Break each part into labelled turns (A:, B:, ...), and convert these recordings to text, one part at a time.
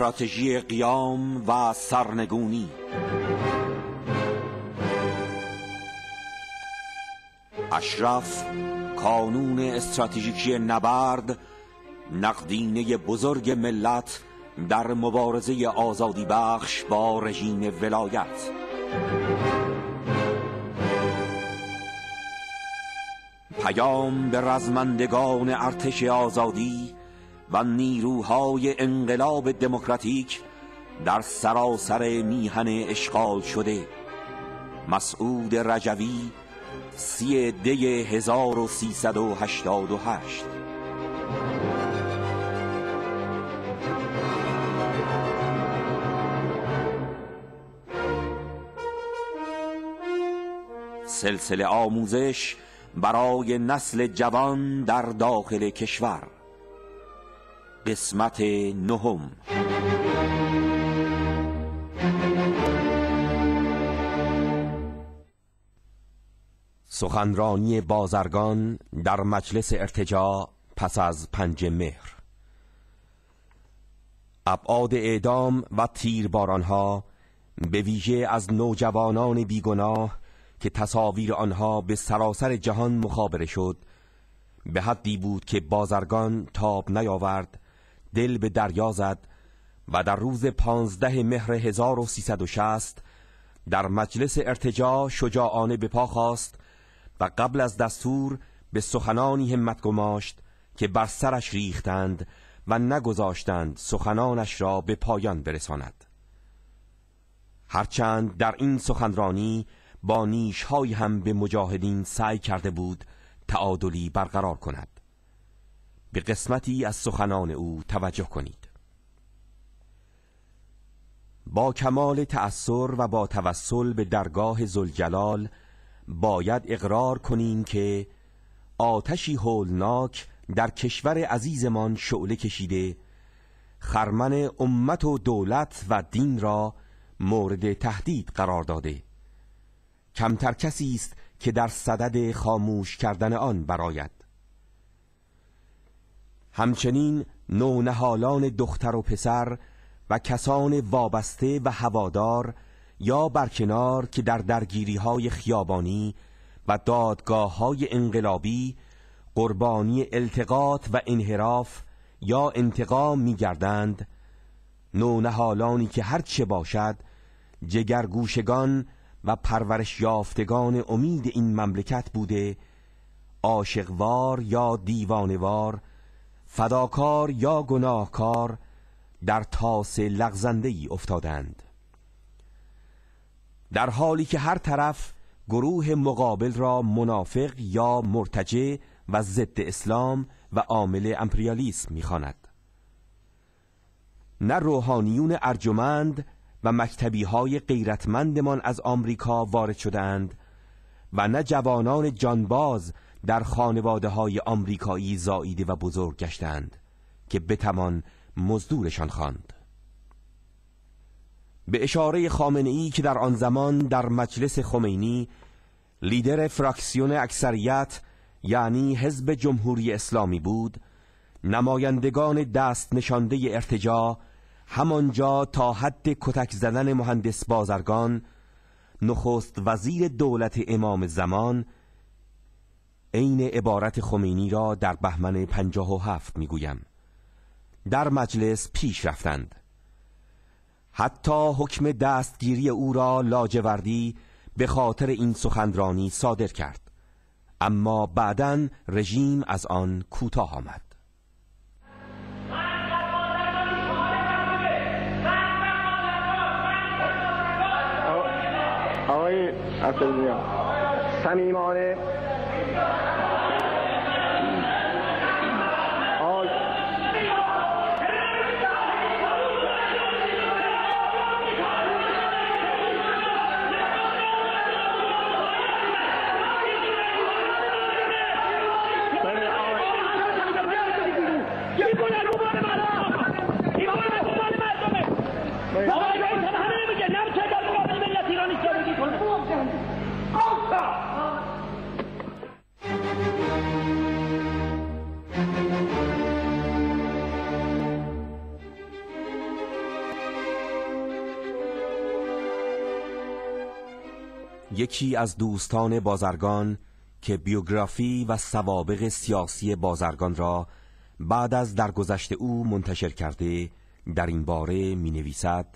A: استراتژی قیام و سرنگونی اشرف کانون استراتژیکی نبرد نقدینه بزرگ ملت در مبارزه آزادی بخش با رژیم ولایت پیام به رزمندگان ارتش آزادی و نیروهای انقلاب دموکراتیک در سراسر میهن اشغال شده مسعود رجوی سی ده 1388 سلسله آموزش برای نسل جوان در داخل کشور قسمت نهم سخنرانی بازرگان در مجلس ارتجا پس از پنج مهر ابعاد اعدام و تیربارانها به ویژه از نوجوانان بیگناه که تصاویر آنها به سراسر جهان مخابره شد به حدی بود که بازرگان تاب نیاورد دل به دریا زد و در روز پانزده مهر 1360 در مجلس ارتجا شجاعانه به پا خواست و قبل از دستور به سخنانی همت گماشت که بر سرش ریختند و نگذاشتند سخنانش را به پایان برساند هرچند در این سخنرانی با نیشهایی هم به مجاهدین سعی کرده بود تعادلی برقرار کند به قسمتی از سخنان او توجه کنید با کمال تأثر و با توسل به درگاه زلجلال باید اقرار کنیم که آتشی هولناک در کشور عزیزمان شعله کشیده خرمن امت و دولت و دین را مورد تهدید قرار داده کمتر کسی است که در صدد خاموش کردن آن براید همچنین نونهالان دختر و پسر و کسان وابسته و هوادار یا برکنار که در درگیری های خیابانی و دادگاه های انقلابی قربانی التقاط و انحراف یا انتقام می گردند نونهالانی که هرچه باشد جگرگوشگان و پرورش یافتگان امید این مملکت بوده عاشقوار یا دیوانوار فداکار یا گناهکار در تاس لغزنده ای افتادند در حالی که هر طرف گروه مقابل را منافق یا مرتجع و ضد اسلام و عامل امپریالیسم میخواند نه روحانیون ارجمند و مکتبی های غیرتمندمان از آمریکا وارد شدند و نه جوانان جانباز در خانواده های آمریکایی زاییده و بزرگ گشتند که تمان مزدورشان خواند. به اشاره خامنه ای که در آن زمان در مجلس خمینی لیدر فراکسیون اکثریت یعنی حزب جمهوری اسلامی بود نمایندگان دست نشانده ارتجا همانجا تا حد کتک زدن مهندس بازرگان نخست وزیر دولت امام زمان عین عبارت خمینی را در بهمن پنجاه و هفت گویم در مجلس پیش رفتند حتی حکم دستگیری او را لاجوردی به خاطر این سخنرانی صادر کرد اما بعدا رژیم از آن کوتاه آمد
B: آقای سمیمانه God.
A: یکی از دوستان بازرگان که بیوگرافی و سوابق سیاسی بازرگان را بعد از درگذشت او منتشر کرده در این باره می نویسد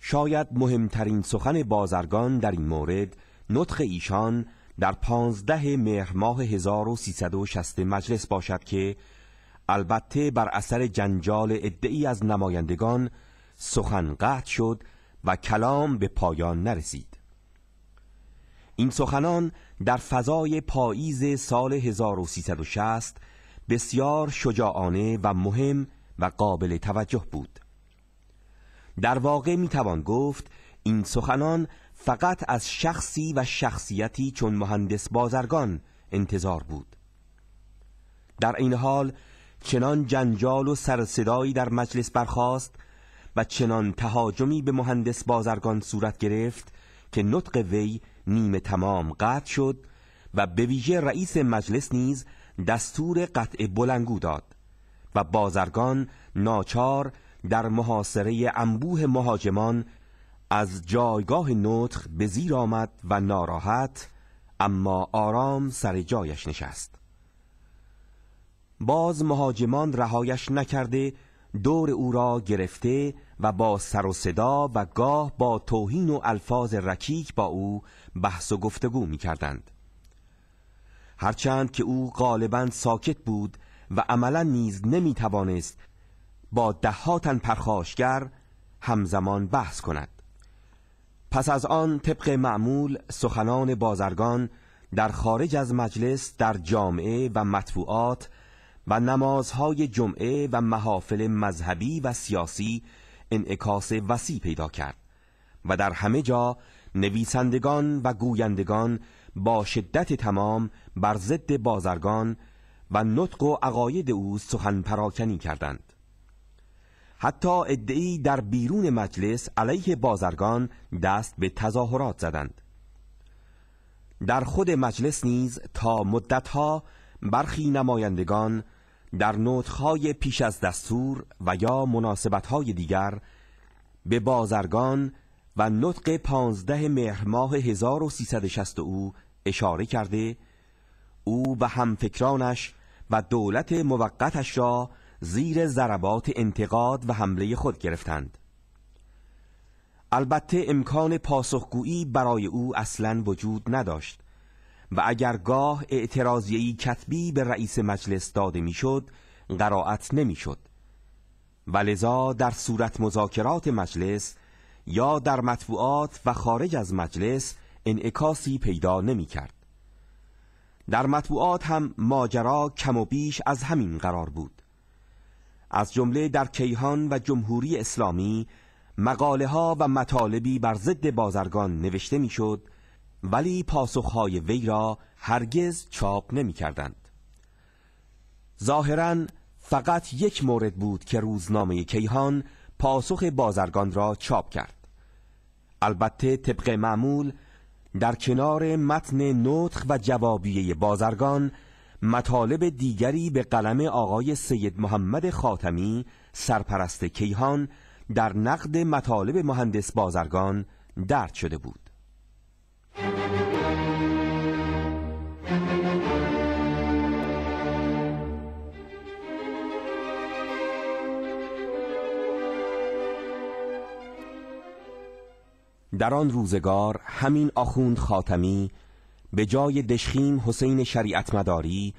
A: شاید مهمترین سخن بازرگان در این مورد نطق ایشان در پانزده مهر ماه 1360 مجلس باشد که البته بر اثر جنجال ادعی از نمایندگان سخن قطع شد و کلام به پایان نرسید این سخنان در فضای پاییز سال 1360 بسیار شجاعانه و مهم و قابل توجه بود در واقع میتوان گفت این سخنان فقط از شخصی و شخصیتی چون مهندس بازرگان انتظار بود در این حال چنان جنجال و سرصدایی در مجلس برخاست و چنان تهاجمی به مهندس بازرگان صورت گرفت که نطق وی نیمه تمام قطع شد و به ویژه رئیس مجلس نیز دستور قطع بلنگو داد و بازرگان ناچار در محاصره انبوه مهاجمان از جایگاه نطخ به زیر آمد و ناراحت اما آرام سر جایش نشست باز مهاجمان رهایش نکرده دور او را گرفته و با سر و صدا و گاه با توهین و الفاظ رکیک با او بحث و گفتگو می کردند. هرچند که او غالبا ساکت بود و عملا نیز نمی توانست با دهاتن پرخاشگر همزمان بحث کند پس از آن طبق معمول سخنان بازرگان در خارج از مجلس در جامعه و مطبوعات و نمازهای جمعه و محافل مذهبی و سیاسی انعکاس وسیع پیدا کرد و در همه جا نویسندگان و گویندگان با شدت تمام بر ضد بازرگان و نطق و عقاید او سخن پراکنی کردند حتی ادعی در بیرون مجلس علیه بازرگان دست به تظاهرات زدند در خود مجلس نیز تا مدتها برخی نمایندگان در نطخهای پیش از دستور و یا مناسبتهای دیگر به بازرگان و نطق پانزده ماه 1360 او اشاره کرده او و همفکرانش و دولت موقتش را زیر ضربات انتقاد و حمله خود گرفتند البته امکان پاسخگویی برای او اصلا وجود نداشت و اگر گاه اعتراضی کتبی به رئیس مجلس داده میشد قرائت نمیشد و لذا در صورت مذاکرات مجلس یا در مطبوعات و خارج از مجلس انعکاسی پیدا نمی کرد. در مطبوعات هم ماجرا کم و بیش از همین قرار بود از جمله در کیهان و جمهوری اسلامی مقاله ها و مطالبی بر ضد بازرگان نوشته میشد ولی پاسخهای وی را هرگز چاپ نمی کردند ظاهرا فقط یک مورد بود که روزنامه کیهان پاسخ بازرگان را چاپ کرد البته طبق معمول در کنار متن نطخ و جوابیه بازرگان مطالب دیگری به قلم آقای سید محمد خاتمی سرپرست کیهان در نقد مطالب مهندس بازرگان درد شده بود در آن روزگار همین آخوند خاتمی به جای دشخیم حسین شریعت مداری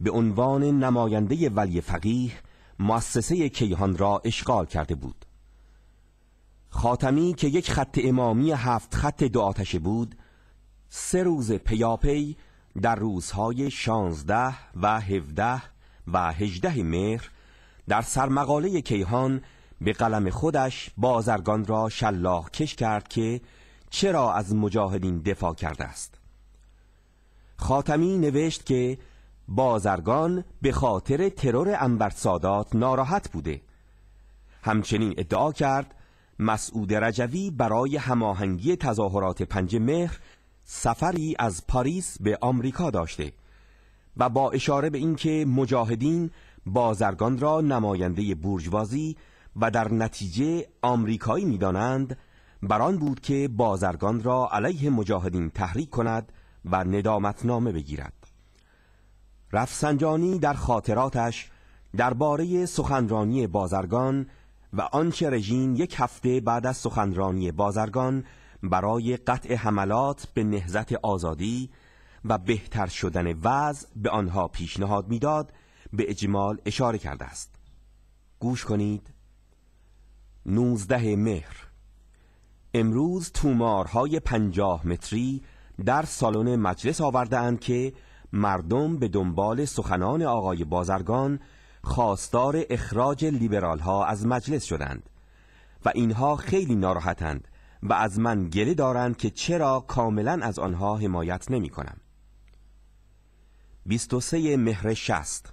A: به عنوان نماینده ولی فقیه مؤسسه کیهان را اشغال کرده بود خاتمی که یک خط امامی هفت خط دو آتشه بود سه روز پیاپی در روزهای شانزده و هفده و هجده مهر در سرمقاله کیهان به قلم خودش بازرگان را شلاق کش کرد که چرا از مجاهدین دفاع کرده است خاتمی نوشت که بازرگان به خاطر ترور انبرسادات ناراحت بوده همچنین ادعا کرد مسعود رجوی برای هماهنگی تظاهرات پنج مهر سفری از پاریس به آمریکا داشته و با اشاره به اینکه مجاهدین بازرگان را نماینده بورژوازی و در نتیجه آمریکایی میدانند بر آن بود که بازرگان را علیه مجاهدین تحریک کند و ندامتنامه بگیرد رفسنجانی در خاطراتش درباره سخنرانی بازرگان و آنچه رژین یک هفته بعد از سخنرانی بازرگان برای قطع حملات به نهزت آزادی و بهتر شدن وضع به آنها پیشنهاد میداد به اجمال اشاره کرده است گوش کنید 19 مهر امروز تومارهای پنجاه متری در سالن مجلس اند که مردم به دنبال سخنان آقای بازرگان خواستار اخراج لیبرال ها از مجلس شدند و اینها خیلی ناراحتند و از من گله دارند که چرا کاملا از آنها حمایت نمی کنم 23 مهر شست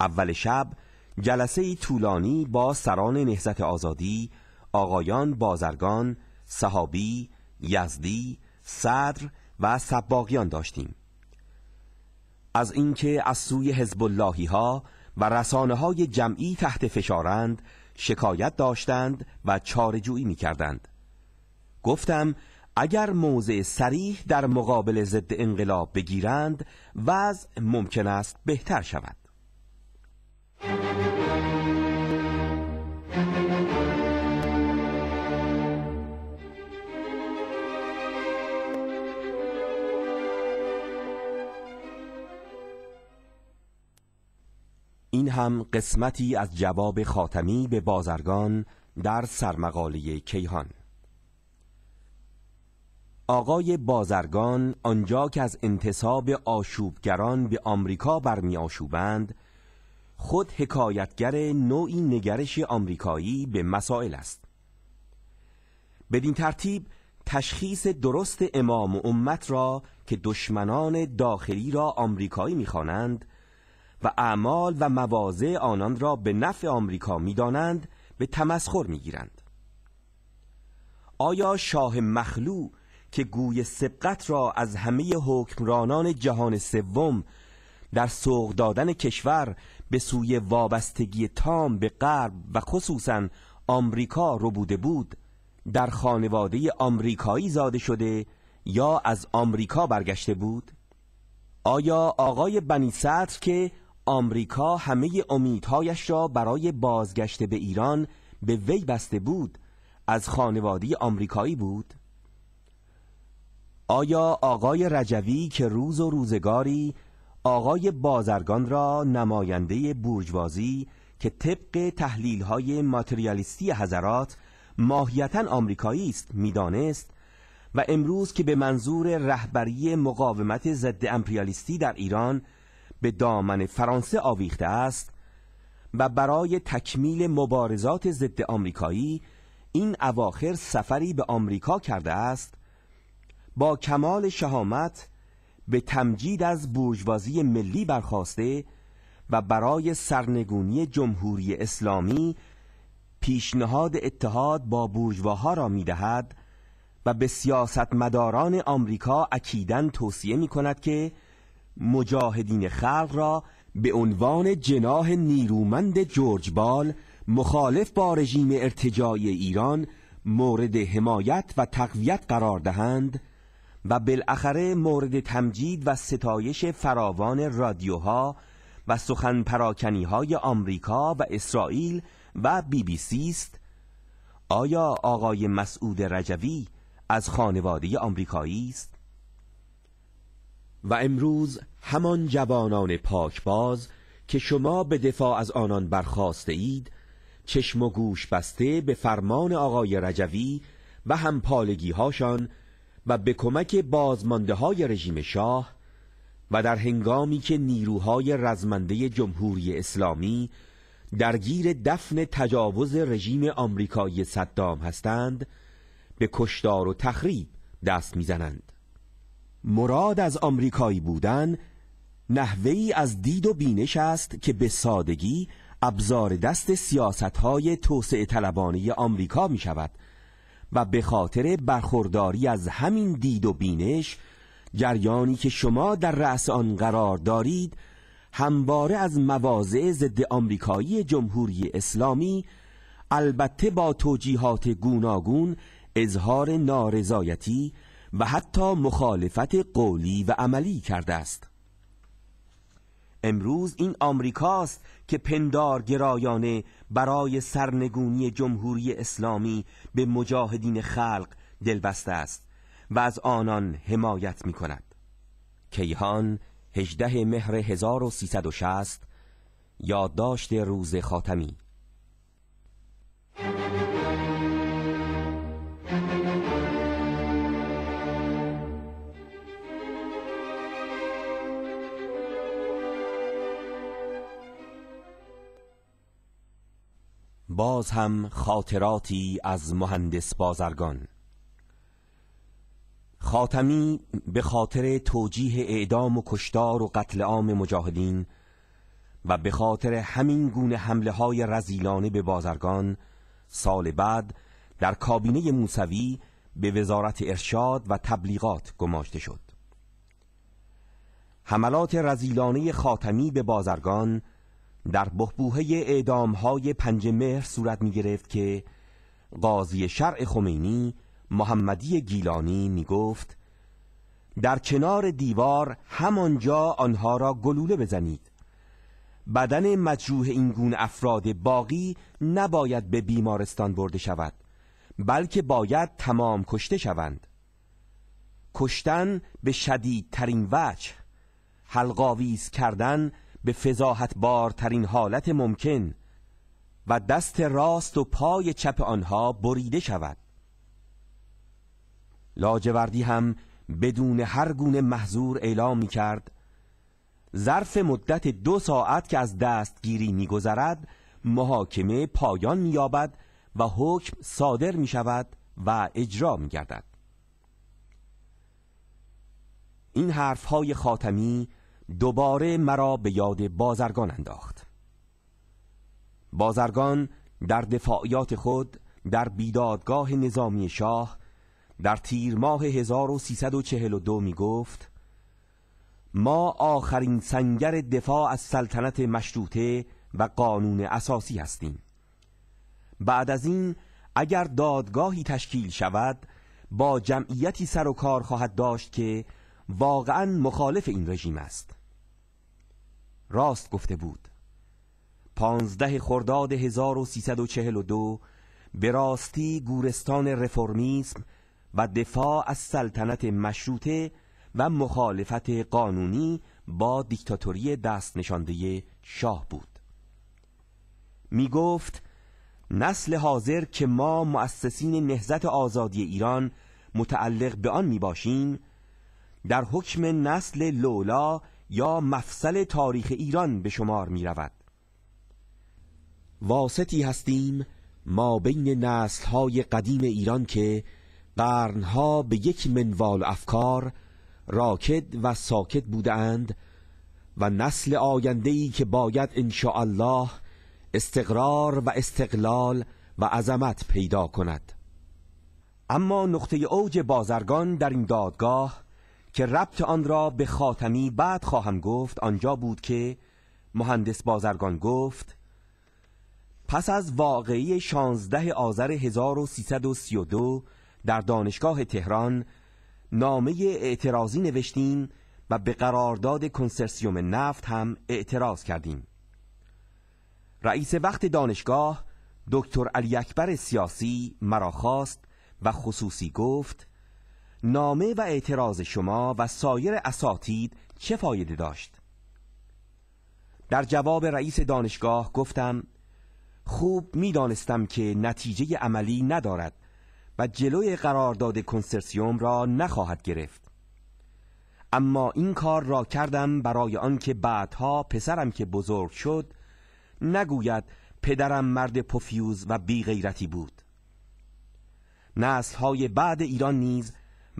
A: اول شب جلسه طولانی با سران نهزت آزادی آقایان بازرگان صحابی یزدی صدر و سباقیان داشتیم از اینکه از سوی حزب ها و رسانه های جمعی تحت فشارند شکایت داشتند و چارجویی می کردند گفتم اگر موضع سریح در مقابل ضد انقلاب بگیرند وضع ممکن است بهتر شود این هم قسمتی از جواب خاتمی به بازرگان در سرمقاله کیهان آقای بازرگان آنجا که از انتصاب آشوبگران به آمریکا برمی آشوبند خود حکایتگر نوعی نگرش آمریکایی به مسائل است بدین ترتیب تشخیص درست امام و امت را که دشمنان داخلی را آمریکایی میخوانند و اعمال و مواضع آنان را به نفع آمریکا میدانند به تمسخر میگیرند آیا شاه مخلوع که گوی سبقت را از همه حکمرانان جهان سوم در سوق دادن کشور به سوی وابستگی تام به غرب و خصوصا آمریکا بوده بود در خانواده آمریکایی زاده شده یا از آمریکا برگشته بود آیا آقای بنی سطر که آمریکا همه امیدهایش را برای بازگشت به ایران به وی بسته بود از خانواده آمریکایی بود آیا آقای رجوی که روز و روزگاری آقای بازرگان را نماینده بورژوازی که طبق تحلیل های ماتریالیستی حضرات ماهیتا آمریکایی است میدانست و امروز که به منظور رهبری مقاومت ضد امپریالیستی در ایران به دامن فرانسه آویخته است و برای تکمیل مبارزات ضد آمریکایی این اواخر سفری به آمریکا کرده است با کمال شهامت به تمجید از بورژوازی ملی برخواسته و برای سرنگونی جمهوری اسلامی پیشنهاد اتحاد با بورژواها را میدهد و به سیاستمداران آمریکا اکیدن توصیه می کند که مجاهدین خلق را به عنوان جناه نیرومند جورج بال مخالف با رژیم ارتجای ایران مورد حمایت و تقویت قرار دهند و بالاخره مورد تمجید و ستایش فراوان رادیوها و سخن پراکنی های آمریکا و اسرائیل و بی بی سی است آیا آقای مسعود رجوی از خانواده آمریکایی است و امروز همان جوانان پاکباز که شما به دفاع از آنان برخواسته اید چشم و گوش بسته به فرمان آقای رجوی و پالگی هاشان و به کمک بازمانده های رژیم شاه و در هنگامی که نیروهای رزمنده جمهوری اسلامی درگیر دفن تجاوز رژیم آمریکایی صدام هستند به کشتار و تخریب دست میزنند مراد از آمریکایی بودن ای از دید و بینش است که به سادگی ابزار دست سیاست های توسعه طلبانه آمریکا می شود و به خاطر برخورداری از همین دید و بینش جریانی که شما در رأس آن قرار دارید همواره از مواضع ضد آمریکایی جمهوری اسلامی البته با توجیهات گوناگون اظهار نارضایتی و حتی مخالفت قولی و عملی کرده است امروز این آمریکاست که پندار گرایانه برای سرنگونی جمهوری اسلامی به مجاهدین خلق دلبسته است و از آنان حمایت می کند کیهان 18 مهر 1360 یادداشت روز خاتمی باز هم خاطراتی از مهندس بازرگان خاتمی به خاطر توجیه اعدام و کشتار و قتل عام مجاهدین و به خاطر همین گونه حمله های رزیلانه به بازرگان سال بعد در کابینه موسوی به وزارت ارشاد و تبلیغات گماشته شد حملات رزیلانه خاتمی به بازرگان در بحبوه اعدام های پنج مهر صورت می گرفت که قاضی شرع خمینی محمدی گیلانی می گفت در کنار دیوار همانجا آنها را گلوله بزنید بدن مجروح اینگون افراد باقی نباید به بیمارستان برده شود بلکه باید تمام کشته شوند کشتن به شدیدترین وجه حلقاویز کردن به فضاحت بارترین حالت ممکن و دست راست و پای چپ آنها بریده شود لاجوردی هم بدون هر گونه محضور اعلام می کرد ظرف مدت دو ساعت که از دستگیری میگذرد محاکمه پایان می یابد و حکم صادر می شود و اجرا می گردد. این های خاتمی دوباره مرا به یاد بازرگان انداخت بازرگان در دفاعیات خود در بیدادگاه نظامی شاه در تیر ماه 1342 می گفت ما آخرین سنگر دفاع از سلطنت مشروطه و قانون اساسی هستیم بعد از این اگر دادگاهی تشکیل شود با جمعیتی سر و کار خواهد داشت که واقعا مخالف این رژیم است راست گفته بود پانزده خرداد 1342 به راستی گورستان رفرمیسم و دفاع از سلطنت مشروطه و مخالفت قانونی با دیکتاتوری دست نشانده شاه بود می گفت نسل حاضر که ما مؤسسین نهزت آزادی ایران متعلق به آن می باشیم در حکم نسل لولا یا مفصل تاریخ ایران به شمار می رود واسطی هستیم ما بین نسل های قدیم ایران که قرنها به یک منوال افکار راکد و ساکت بودند و نسل آیندهی که باید الله استقرار و استقلال و عظمت پیدا کند اما نقطه اوج بازرگان در این دادگاه که ربط آن را به خاتمی بعد خواهم گفت آنجا بود که مهندس بازرگان گفت پس از واقعی 16 آذر 1332 در دانشگاه تهران نامه اعتراضی نوشتیم و به قرارداد کنسرسیوم نفت هم اعتراض کردیم رئیس وقت دانشگاه دکتر علی اکبر سیاسی مرا خواست و خصوصی گفت نامه و اعتراض شما و سایر اساتید چه فایده داشت؟ در جواب رئیس دانشگاه گفتم خوب دانستم که نتیجه عملی ندارد و جلوی قرارداد کنسرسیوم را نخواهد گرفت اما این کار را کردم برای آنکه بعدها پسرم که بزرگ شد نگوید پدرم مرد پفیوز و بیغیرتی بود نسل های بعد ایران نیز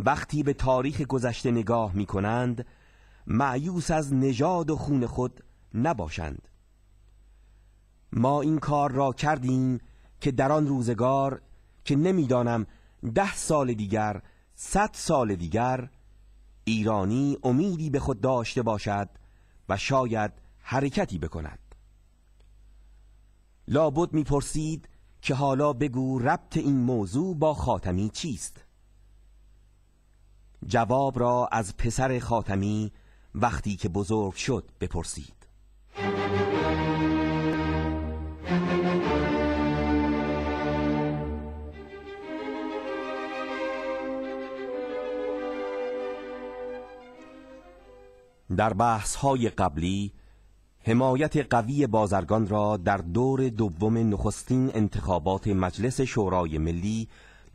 A: وقتی به تاریخ گذشته نگاه می کنند معیوس از نژاد و خون خود نباشند ما این کار را کردیم که در آن روزگار که نمیدانم ده سال دیگر صد سال دیگر ایرانی امیدی به خود داشته باشد و شاید حرکتی بکند لابد میپرسید که حالا بگو ربط این موضوع با خاتمی چیست جواب را از پسر خاتمی وقتی که بزرگ شد بپرسید در بحث های قبلی حمایت قوی بازرگان را در دور دوم نخستین انتخابات مجلس شورای ملی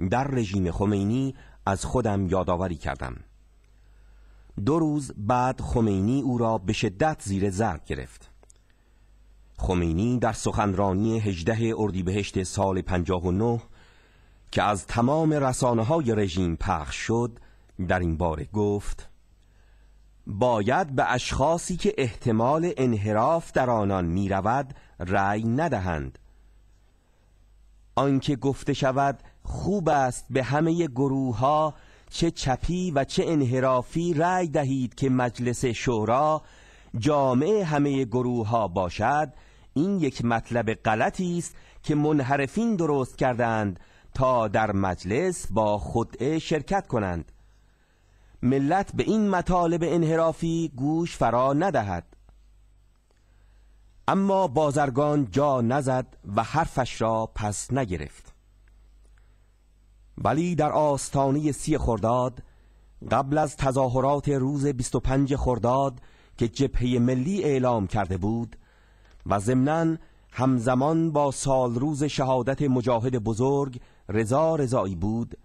A: در رژیم خمینی از خودم یادآوری کردم دو روز بعد خمینی او را به شدت زیر ضرب گرفت خمینی در سخنرانی 18 اردیبهشت سال 59 که از تمام رسانه های رژیم پخش شد در این باره گفت باید به اشخاصی که احتمال انحراف در آنان می رود رأی ندهند آنکه گفته شود خوب است به همه گروه ها چه چپی و چه انحرافی رای دهید که مجلس شورا جامع همه گروه ها باشد این یک مطلب غلطی است که منحرفین درست کردند تا در مجلس با خدعه شرکت کنند ملت به این مطالب انحرافی گوش فرا ندهد اما بازرگان جا نزد و حرفش را پس نگرفت ولی در آستانه سی خرداد قبل از تظاهرات روز 25 خرداد که جبهه ملی اعلام کرده بود و ضمناً همزمان با سال روز شهادت مجاهد بزرگ رضا رضایی بود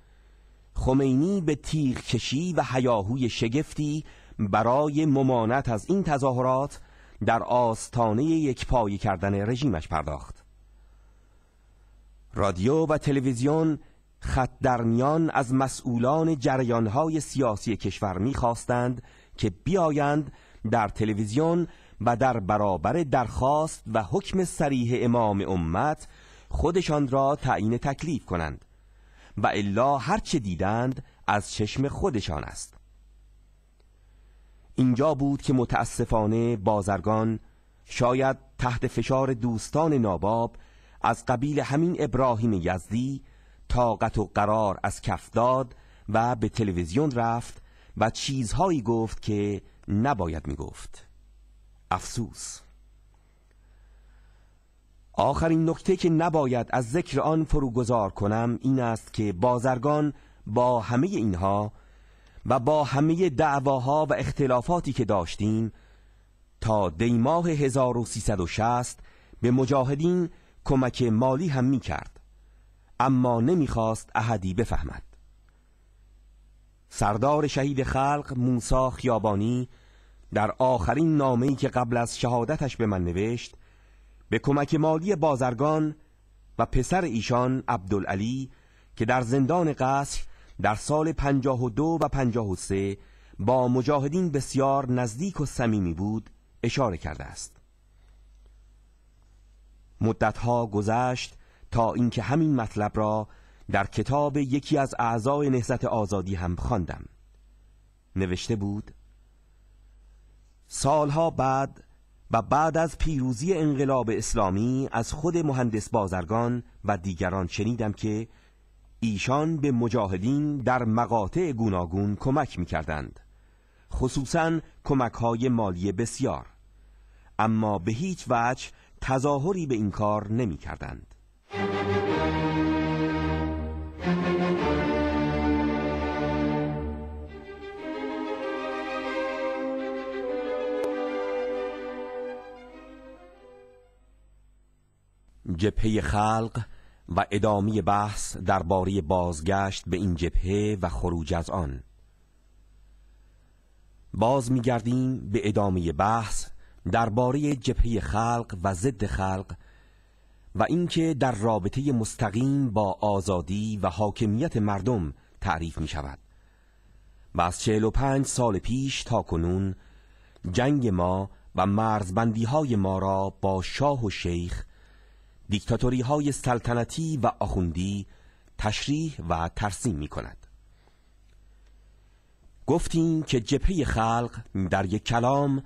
A: خمینی به تیغ کشی و حیاهوی شگفتی برای ممانعت از این تظاهرات در آستانه یک پایی کردن رژیمش پرداخت رادیو و تلویزیون خط درمیان از مسئولان جریانهای سیاسی کشور میخواستند که بیایند در تلویزیون و در برابر درخواست و حکم سریح امام امت خودشان را تعیین تکلیف کنند و الا هرچه دیدند از چشم خودشان است اینجا بود که متاسفانه بازرگان شاید تحت فشار دوستان ناباب از قبیل همین ابراهیم یزدی طاقت و قرار از کف داد و به تلویزیون رفت و چیزهایی گفت که نباید میگفت افسوس آخرین نکته که نباید از ذکر آن فروگذار کنم این است که بازرگان با همه اینها و با همه دعواها و اختلافاتی که داشتیم تا دیماه 1360 به مجاهدین کمک مالی هم می کرد اما نمیخواست احدی بفهمد سردار شهید خلق موسا خیابانی در آخرین نامه‌ای که قبل از شهادتش به من نوشت به کمک مالی بازرگان و پسر ایشان عبدالعلی که در زندان قصر در سال 52 و 53 با مجاهدین بسیار نزدیک و صمیمی بود اشاره کرده است مدتها گذشت تا اینکه همین مطلب را در کتاب یکی از اعضای نهضت آزادی هم خواندم نوشته بود سالها بعد و بعد از پیروزی انقلاب اسلامی از خود مهندس بازرگان و دیگران شنیدم که ایشان به مجاهدین در مقاطع گوناگون کمک کردند خصوصا کمک های مالی بسیار اما به هیچ وجه تظاهری به این کار نمی کردند. جبهه خلق و ادامه بحث درباره بازگشت به این جبهه و خروج از آن باز میگردیم به ادامه بحث درباره جبهه خلق و ضد خلق و اینکه در رابطه مستقیم با آزادی و حاکمیت مردم تعریف می شود و از 45 سال پیش تا کنون جنگ ما و مرزبندی های ما را با شاه و شیخ دیکتاتوری های سلطنتی و آخوندی تشریح و ترسیم می کند گفتیم که جپه خلق در یک کلام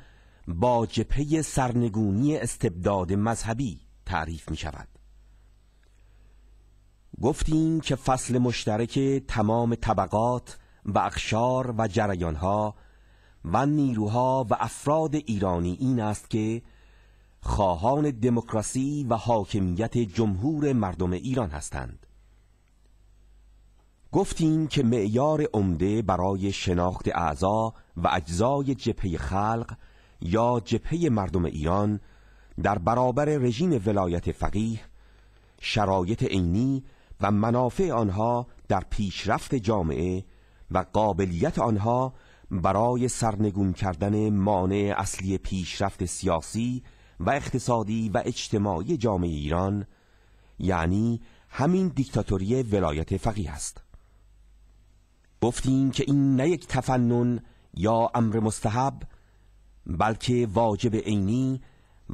A: با جپه سرنگونی استبداد مذهبی تعریف می شود گفتیم که فصل مشترک تمام طبقات و اخشار و جریانها و نیروها و افراد ایرانی این است که خواهان دموکراسی و حاکمیت جمهور مردم ایران هستند گفتیم که معیار عمده برای شناخت اعضا و اجزای جبهه خلق یا جبهه مردم ایران در برابر رژیم ولایت فقیه شرایط عینی و منافع آنها در پیشرفت جامعه و قابلیت آنها برای سرنگون کردن مانع اصلی پیشرفت سیاسی و اقتصادی و اجتماعی جامعه ایران یعنی همین دیکتاتوری ولایت فقیه است گفتیم که این نه یک تفنن یا امر مستحب بلکه واجب عینی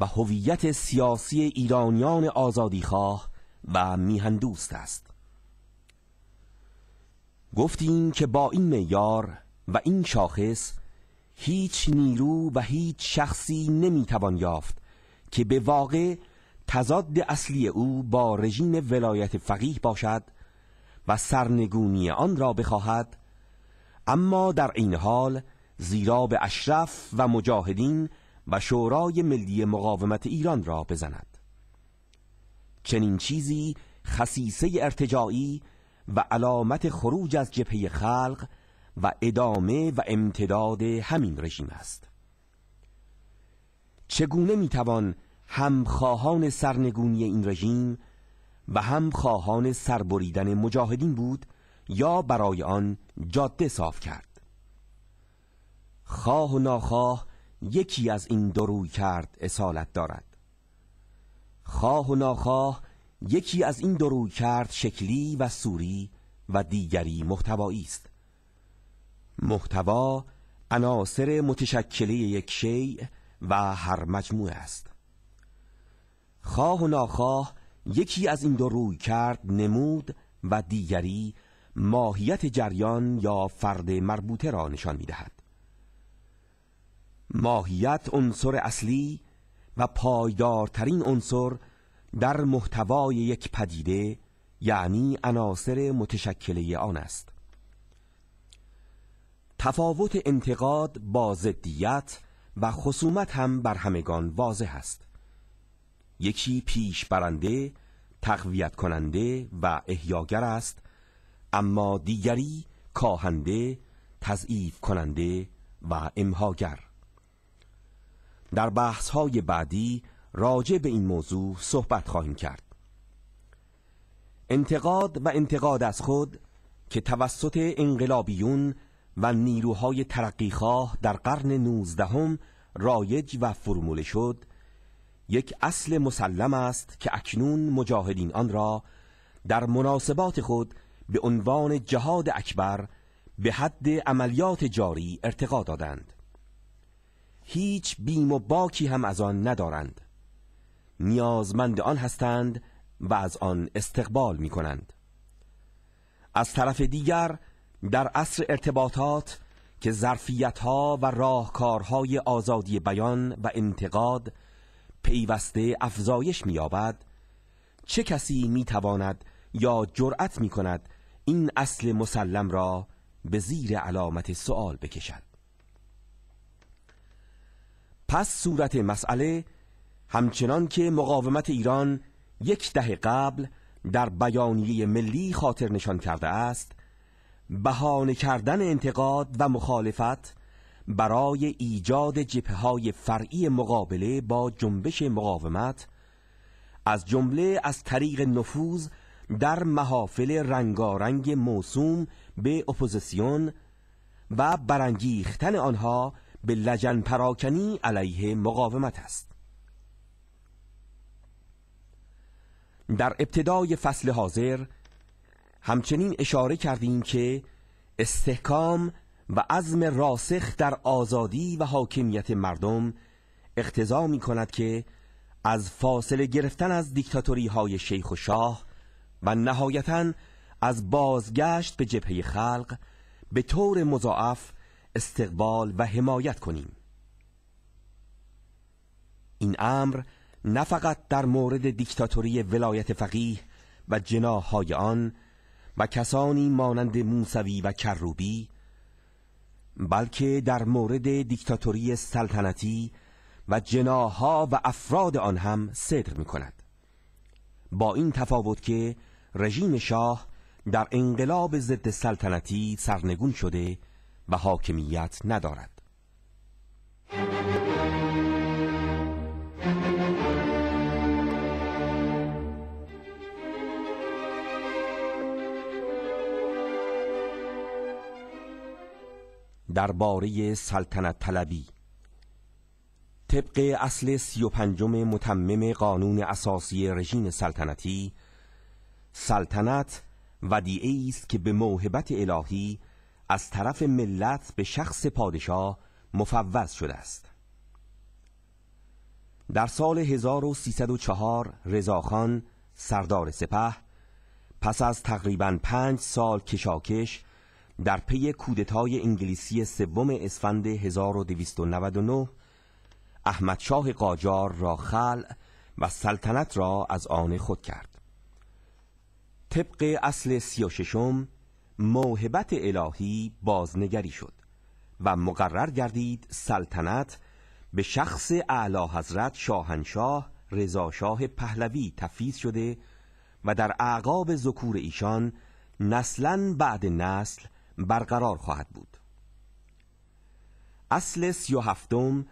A: و هویت سیاسی ایرانیان آزادیخواه و میهندوست است گفتیم که با این میار و این شاخص هیچ نیرو و هیچ شخصی نمیتوان یافت که به واقع تضاد اصلی او با رژیم ولایت فقیه باشد و سرنگونی آن را بخواهد اما در این حال زیرا به اشرف و مجاهدین و شورای ملی مقاومت ایران را بزند چنین چیزی خصیصه ارتجاعی و علامت خروج از جبهه خلق و ادامه و امتداد همین رژیم است چگونه میتوان هم خواهان سرنگونی این رژیم و هم خواهان سربریدن مجاهدین بود یا برای آن جاده صاف کرد خواه و ناخواه یکی از این دروی کرد اصالت دارد خواه و ناخواه یکی از این دروی کرد شکلی و سوری و دیگری محتوایی است محتوا عناصر متشکله یک شیع و هر مجموعه است خواه و ناخواه یکی از این دو روی کرد نمود و دیگری ماهیت جریان یا فرد مربوطه را نشان می دهد. ماهیت عنصر اصلی و پایدارترین عنصر در محتوای یک پدیده یعنی عناصر متشکله آن است تفاوت انتقاد با ضدیت و خصومت هم بر همگان واضح است یکی پیش برنده تقویت کننده و احیاگر است اما دیگری کاهنده تضعیف کننده و امهاگر در بحث های بعدی راجع به این موضوع صحبت خواهیم کرد انتقاد و انتقاد از خود که توسط انقلابیون و نیروهای ترقیخواه در قرن نوزدهم رایج و فرموله شد یک اصل مسلم است که اکنون مجاهدین آن را در مناسبات خود به عنوان جهاد اکبر به حد عملیات جاری ارتقا دادند هیچ بیم و باکی هم از آن ندارند نیازمند آن هستند و از آن استقبال می کنند از طرف دیگر در عصر ارتباطات که ظرفیتها و راهکارهای آزادی بیان و انتقاد پیوسته افزایش می‌یابد چه کسی می‌تواند یا جرأت کند این اصل مسلم را به زیر علامت سوال بکشد پس صورت مسئله همچنان که مقاومت ایران یک دهه قبل در بیانیه ملی خاطر نشان کرده است بهانه کردن انتقاد و مخالفت برای ایجاد جبه های فرعی مقابله با جنبش مقاومت از جمله از طریق نفوذ در محافل رنگارنگ موسوم به اپوزیسیون و برانگیختن آنها به لجن پراکنی علیه مقاومت است در ابتدای فصل حاضر همچنین اشاره کردیم که استحکام و عزم راسخ در آزادی و حاکمیت مردم اقتضا می کند که از فاصله گرفتن از دیکتاتوری های شیخ و شاه و نهایتا از بازگشت به جبهه خلق به طور مضاعف استقبال و حمایت کنیم این امر نه فقط در مورد دیکتاتوری ولایت فقیه و جناهای آن و کسانی مانند موسوی و کروبی بلکه در مورد دیکتاتوری سلطنتی و جناها و افراد آن هم صدر می کند با این تفاوت که رژیم شاه در انقلاب ضد سلطنتی سرنگون شده و حاکمیت ندارد درباره سلطنت طلبی طبق اصل سی و پنجم متمم قانون اساسی رژیم سلطنتی سلطنت ودیعه است که به موهبت الهی از طرف ملت به شخص پادشاه مفوض شده است در سال 1304 رضاخان سردار سپه پس از تقریبا پنج سال کشاکش در پی کودتای انگلیسی سوم اسفند 1299 احمد شاه قاجار را خل و سلطنت را از آن خود کرد طبق اصل سی ششم موهبت الهی بازنگری شد و مقرر گردید سلطنت به شخص اعلی حضرت شاهنشاه رضاشاه پهلوی تفیز شده و در اعقاب ذکور ایشان نسلا بعد نسل برقرار خواهد بود اصل سی و هفتم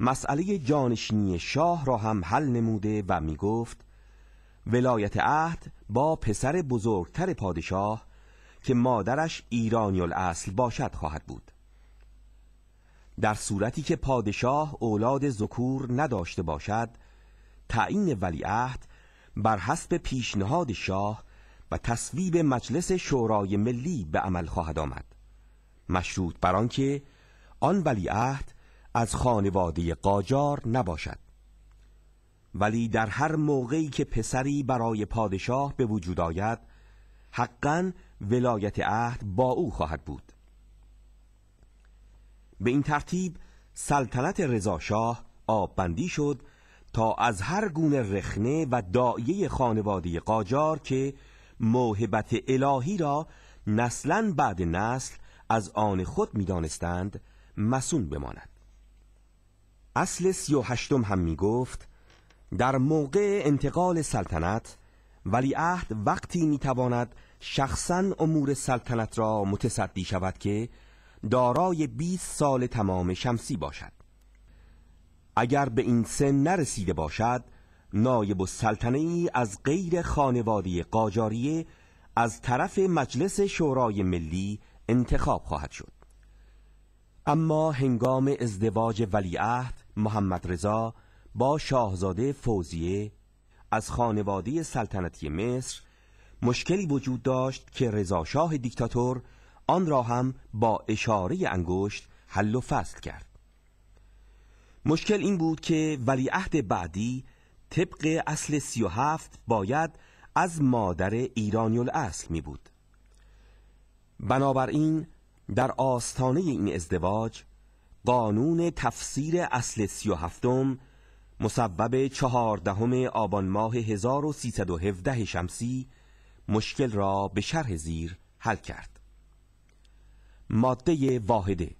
A: مسئله جانشینی شاه را هم حل نموده و می گفت ولایت عهد با پسر بزرگتر پادشاه که مادرش ایرانی الاصل باشد خواهد بود در صورتی که پادشاه اولاد ذکور نداشته باشد تعیین ولیعهد بر حسب پیشنهاد شاه و تصویب مجلس شورای ملی به عمل خواهد آمد مشروط بر آنکه آن ولیعهد از خانواده قاجار نباشد ولی در هر موقعی که پسری برای پادشاه به وجود آید حقا ولایت عهد با او خواهد بود به این ترتیب سلطنت رضاشاه بندی شد تا از هر گونه رخنه و دایه خانواده قاجار که موهبت الهی را نسلا بعد نسل از آن خود دانستند مسون بماند اصل سی و هشتم هم می گفت در موقع انتقال سلطنت ولی عهد وقتی می تواند شخصا امور سلطنت را متصدی شود که دارای 20 سال تمام شمسی باشد اگر به این سن نرسیده باشد نایب السلطنه ای از غیر خانواده قاجاریه از طرف مجلس شورای ملی انتخاب خواهد شد اما هنگام ازدواج ولیعهد محمد رضا با شاهزاده فوزیه از خانواده سلطنتی مصر مشکلی وجود داشت که شاه دیکتاتور آن را هم با اشاره انگشت حل و فصل کرد مشکل این بود که ولیعهد بعدی طبق اصل سی و هفت باید از مادر ایرانی الاصل می بود بنابراین در آستانه این ازدواج قانون تفسیر اصل سی و هفتم مصوب چهاردهم آبان ماه 1317 شمسی مشکل را به شرح زیر حل کرد ماده واحده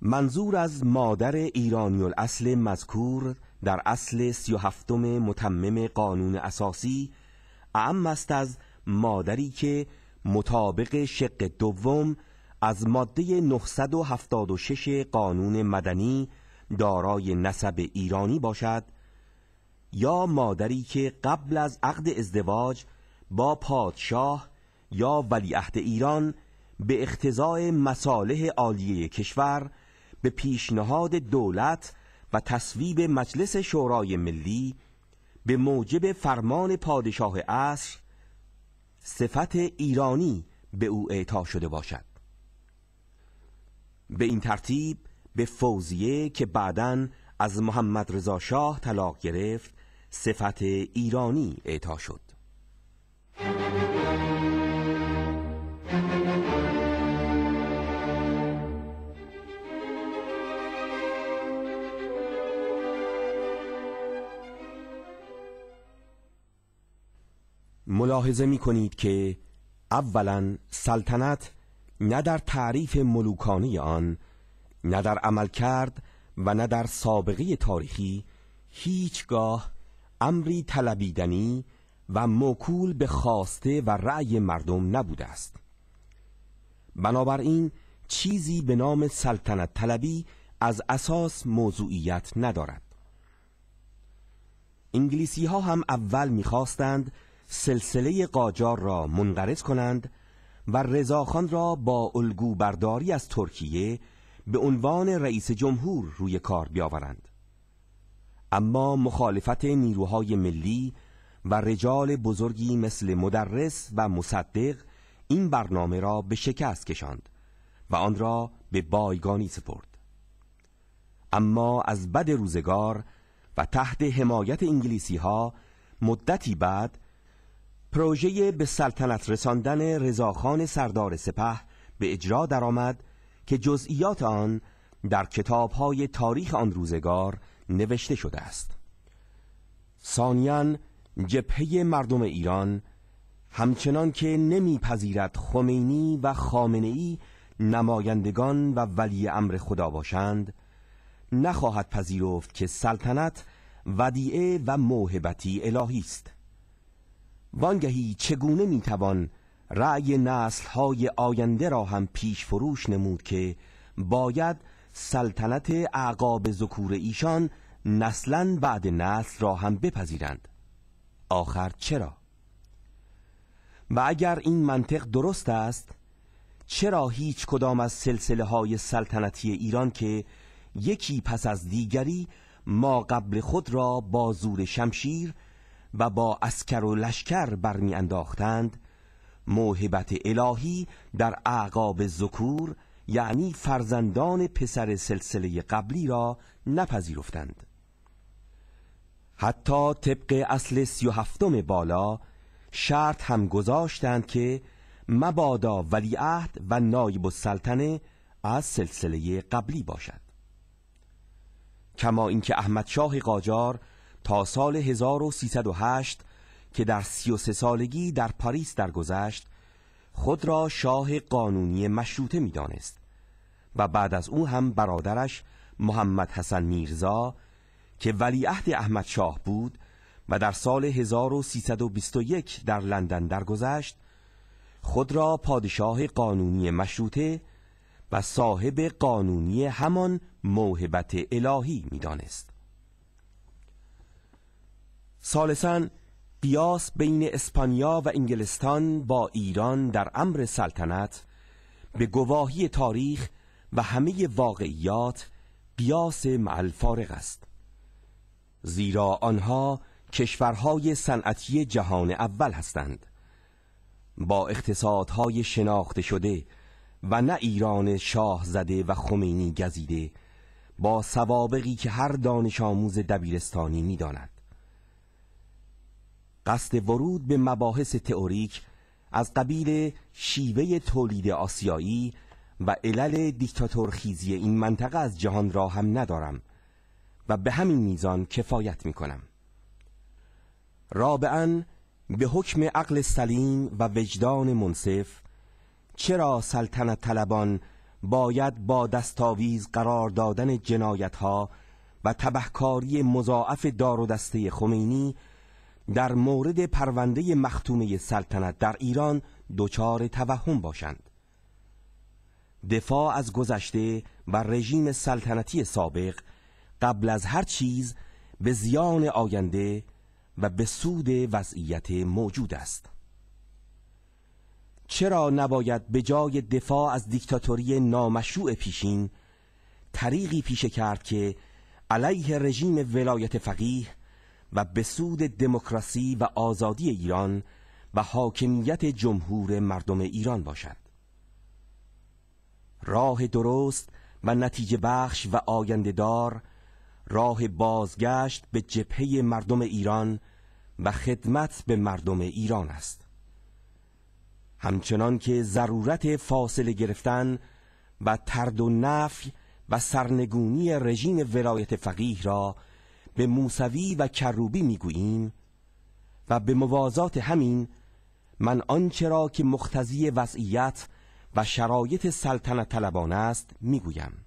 A: منظور از مادر ایرانی الاصل مذکور در اصل سی و هفتم متمم قانون اساسی اعم است از مادری که مطابق شق دوم از ماده 976 قانون مدنی دارای نسب ایرانی باشد یا مادری که قبل از عقد ازدواج با پادشاه یا ولیعهد ایران به اختزای مصالح عالیه کشور به پیشنهاد دولت و تصویب مجلس شورای ملی به موجب فرمان پادشاه عصر صفت ایرانی به او اعطا شده باشد به این ترتیب به فوزیه که بعدا از محمد رضا شاه طلاق گرفت صفت ایرانی اعطا شد ملاحظه می کنید که اولا سلطنت نه در تعریف ملوکانی آن نه در عمل کرد و نه در سابقه تاریخی هیچگاه امری طلبیدنی و موکول به خواسته و رأی مردم نبوده است بنابراین چیزی به نام سلطنت طلبی از اساس موضوعیت ندارد انگلیسی ها هم اول میخواستند سلسله قاجار را منقرض کنند و رضاخان را با الگو برداری از ترکیه به عنوان رئیس جمهور روی کار بیاورند اما مخالفت نیروهای ملی و رجال بزرگی مثل مدرس و مصدق این برنامه را به شکست کشاند و آن را به بایگانی سپرد اما از بد روزگار و تحت حمایت انگلیسی ها مدتی بعد پروژه به سلطنت رساندن رضاخان سردار سپه به اجرا درآمد که جزئیات آن در های تاریخ آن روزگار نوشته شده است سانیان جبهه مردم ایران همچنان که نمیپذیرد خمینی و خامنه نمایندگان و ولی امر خدا باشند نخواهد پذیرفت که سلطنت ودیعه و موهبتی الهی است وانگهی چگونه میتوان رأی های آینده را هم پیش فروش نمود که باید سلطنت اعقاب ذکور ایشان نسلا بعد نسل را هم بپذیرند آخر چرا و اگر این منطق درست است چرا هیچ کدام از سلسله های سلطنتی ایران که یکی پس از دیگری ما قبل خود را با زور شمشیر و با اسکر و لشکر برمی انداختند موهبت الهی در اعقاب زکور یعنی فرزندان پسر سلسله قبلی را نپذیرفتند حتی طبق اصل سی و هفتم بالا شرط هم گذاشتند که مبادا ولیعهد و نایب السلطنه از سلسله قبلی باشد کما اینکه احمد شاه قاجار تا سال 1308 که در 33 سالگی در پاریس درگذشت خود را شاه قانونی مشروطه میدانست و بعد از او هم برادرش محمد حسن میرزا که ولیعهد احمد شاه بود و در سال 1321 در لندن درگذشت خود را پادشاه قانونی مشروطه و صاحب قانونی همان موهبت الهی میدانست. سالسان قیاس بین اسپانیا و انگلستان با ایران در امر سلطنت به گواهی تاریخ و همه واقعیات قیاس معلفارغ است زیرا آنها کشورهای صنعتی جهان اول هستند با اقتصادهای شناخته شده و نه ایران شاه زده و خمینی گزیده با سوابقی که هر دانش آموز دبیرستانی داند قصد ورود به مباحث تئوریک از قبیل شیوه تولید آسیایی و علل دیکتاتورخیزی این منطقه از جهان را هم ندارم و به همین میزان کفایت می کنم رابعا به حکم عقل سلیم و وجدان منصف چرا سلطنت طلبان باید با دستاویز قرار دادن جنایتها و تبهکاری مضاعف دار و دسته خمینی در مورد پرونده مختومه سلطنت در ایران دچار توهم باشند دفاع از گذشته و رژیم سلطنتی سابق قبل از هر چیز به زیان آینده و به سود وضعیت موجود است چرا نباید به جای دفاع از دیکتاتوری نامشروع پیشین طریقی پیشه کرد که علیه رژیم ولایت فقیه و به سود دموکراسی و آزادی ایران و حاکمیت جمهور مردم ایران باشد راه درست و نتیجه بخش و آینده دار راه بازگشت به جبهه مردم ایران و خدمت به مردم ایران است همچنان که ضرورت فاصله گرفتن و ترد و نفی و سرنگونی رژیم ولایت فقیه را به موسوی و کروبی میگوییم و به موازات همین من آنچه را که مختزی وضعیت و شرایط سلطنت طلبان است میگویم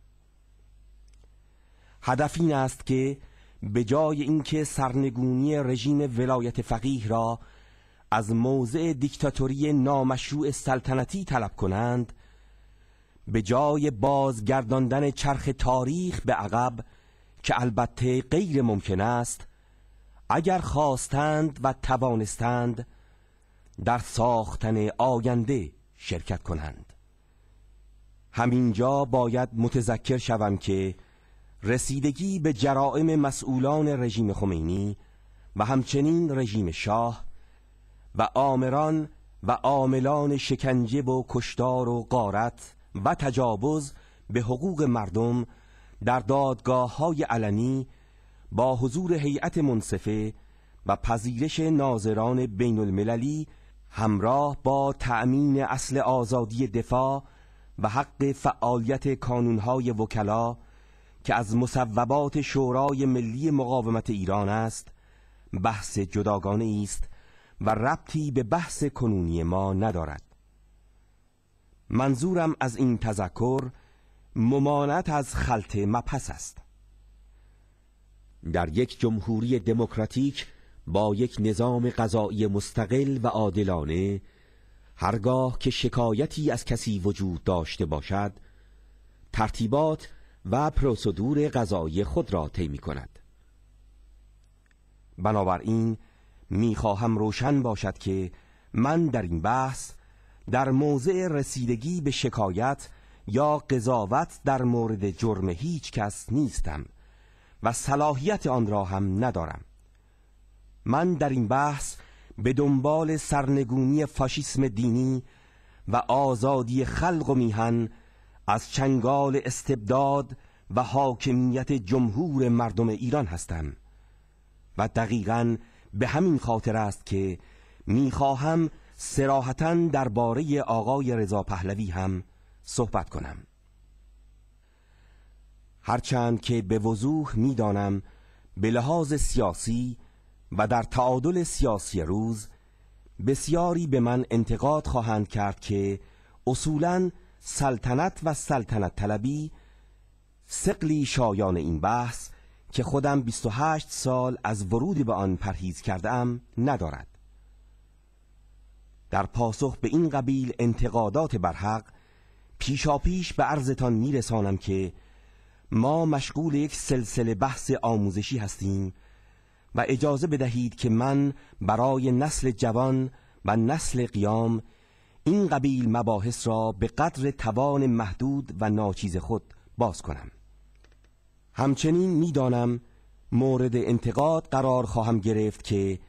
A: هدف این است که به جای اینکه سرنگونی رژیم ولایت فقیه را از موضع دیکتاتوری نامشروع سلطنتی طلب کنند به جای بازگرداندن چرخ تاریخ به عقب که البته غیر ممکن است اگر خواستند و توانستند در ساختن آینده شرکت کنند همینجا باید متذکر شوم که رسیدگی به جرائم مسئولان رژیم خمینی و همچنین رژیم شاه و آمران و عاملان شکنجه و کشتار و قارت و تجاوز به حقوق مردم در دادگاه های علنی با حضور هیئت منصفه و پذیرش ناظران بین المللی همراه با تأمین اصل آزادی دفاع و حق فعالیت کانونهای وکلا که از مصوبات شورای ملی مقاومت ایران است بحث جداگانه است و ربطی به بحث کنونی ما ندارد منظورم از این تذکر ممانعت از خلط مپس است در یک جمهوری دموکراتیک با یک نظام قضایی مستقل و عادلانه هرگاه که شکایتی از کسی وجود داشته باشد ترتیبات و پروسدور غذایی خود را طی می کند بنابراین خواهم روشن باشد که من در این بحث در موضع رسیدگی به شکایت یا قضاوت در مورد جرم هیچ کس نیستم و صلاحیت آن را هم ندارم من در این بحث به دنبال سرنگونی فاشیسم دینی و آزادی خلق و میهن از چنگال استبداد و حاکمیت جمهور مردم ایران هستم و دقیقا به همین خاطر است که میخواهم سراحتا درباره آقای رضا پهلوی هم صحبت کنم هرچند که به وضوح میدانم به لحاظ سیاسی و در تعادل سیاسی روز بسیاری به من انتقاد خواهند کرد که اصولا سلطنت و سلطنت طلبی سقلی شایان این بحث که خودم 28 سال از ورود به آن پرهیز کرده ام ندارد در پاسخ به این قبیل انتقادات برحق پیشاپیش به عرضتان میرسانم که ما مشغول یک سلسله بحث آموزشی هستیم و اجازه بدهید که من برای نسل جوان و نسل قیام این قبیل مباحث را به قدر توان محدود و ناچیز خود باز کنم همچنین میدانم مورد انتقاد قرار خواهم گرفت که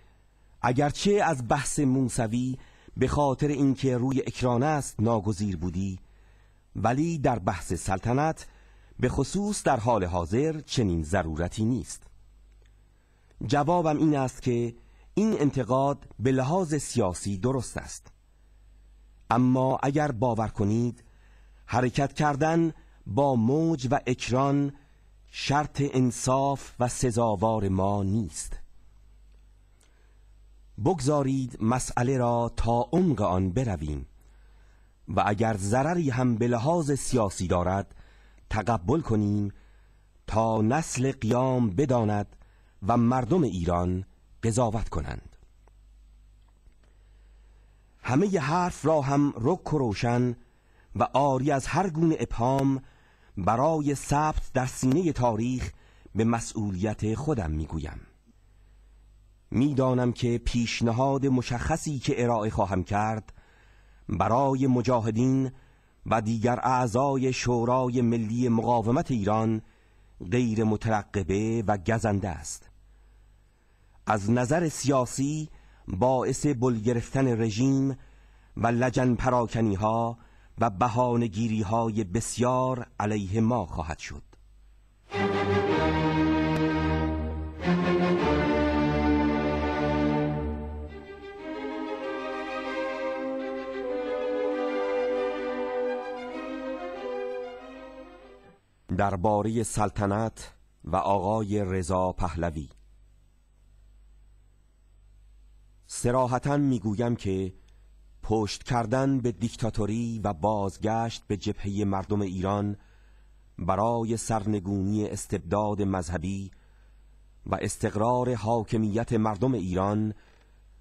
A: اگرچه از بحث موسوی به خاطر اینکه روی اکران است ناگزیر بودی ولی در بحث سلطنت به خصوص در حال حاضر چنین ضرورتی نیست جوابم این است که این انتقاد به لحاظ سیاسی درست است اما اگر باور کنید حرکت کردن با موج و اکران شرط انصاف و سزاوار ما نیست بگذارید مسئله را تا عمق آن برویم و اگر ضرری هم به لحاظ سیاسی دارد تقبل کنیم تا نسل قیام بداند و مردم ایران قضاوت کنند همه ی حرف را هم رک و روشن و آری از هر گونه ابهام برای ثبت در سینه تاریخ به مسئولیت خودم میگویم میدانم که پیشنهاد مشخصی که ارائه خواهم کرد برای مجاهدین و دیگر اعضای شورای ملی مقاومت ایران غیر مترقبه و گزنده است از نظر سیاسی باعث بل گرفتن رژیم و لجن پراکنی ها و گیری های بسیار علیه ما خواهد شد درباره سلطنت و آقای رضا پهلوی سراحتا میگویم که پشت کردن به دیکتاتوری و بازگشت به جبهه مردم ایران برای سرنگونی استبداد مذهبی و استقرار حاکمیت مردم ایران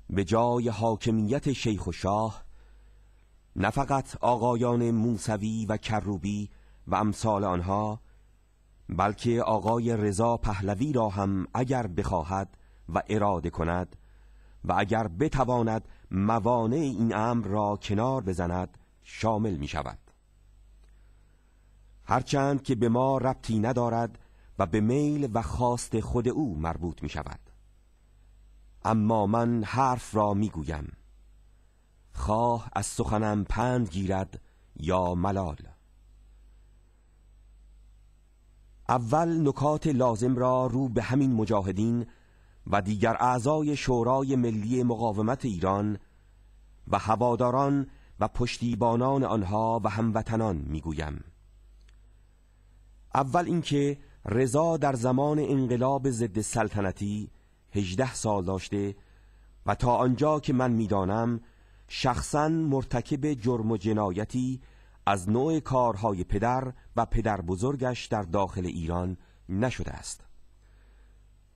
A: به جای حاکمیت شیخ و شاه نه فقط آقایان موسوی و کروبی و امثال آنها بلکه آقای رضا پهلوی را هم اگر بخواهد و اراده کند و اگر بتواند موانع این امر را کنار بزند شامل می شود هرچند که به ما ربطی ندارد و به میل و خواست خود او مربوط می شود اما من حرف را می گویم خواه از سخنم پند گیرد یا ملال اول نکات لازم را رو به همین مجاهدین و دیگر اعضای شورای ملی مقاومت ایران و هواداران و پشتیبانان آنها و هموطنان میگویم اول اینکه رضا در زمان انقلاب ضد سلطنتی 18 سال داشته و تا آنجا که من میدانم شخصا مرتکب جرم و جنایتی از نوع کارهای پدر و پدر بزرگش در داخل ایران نشده است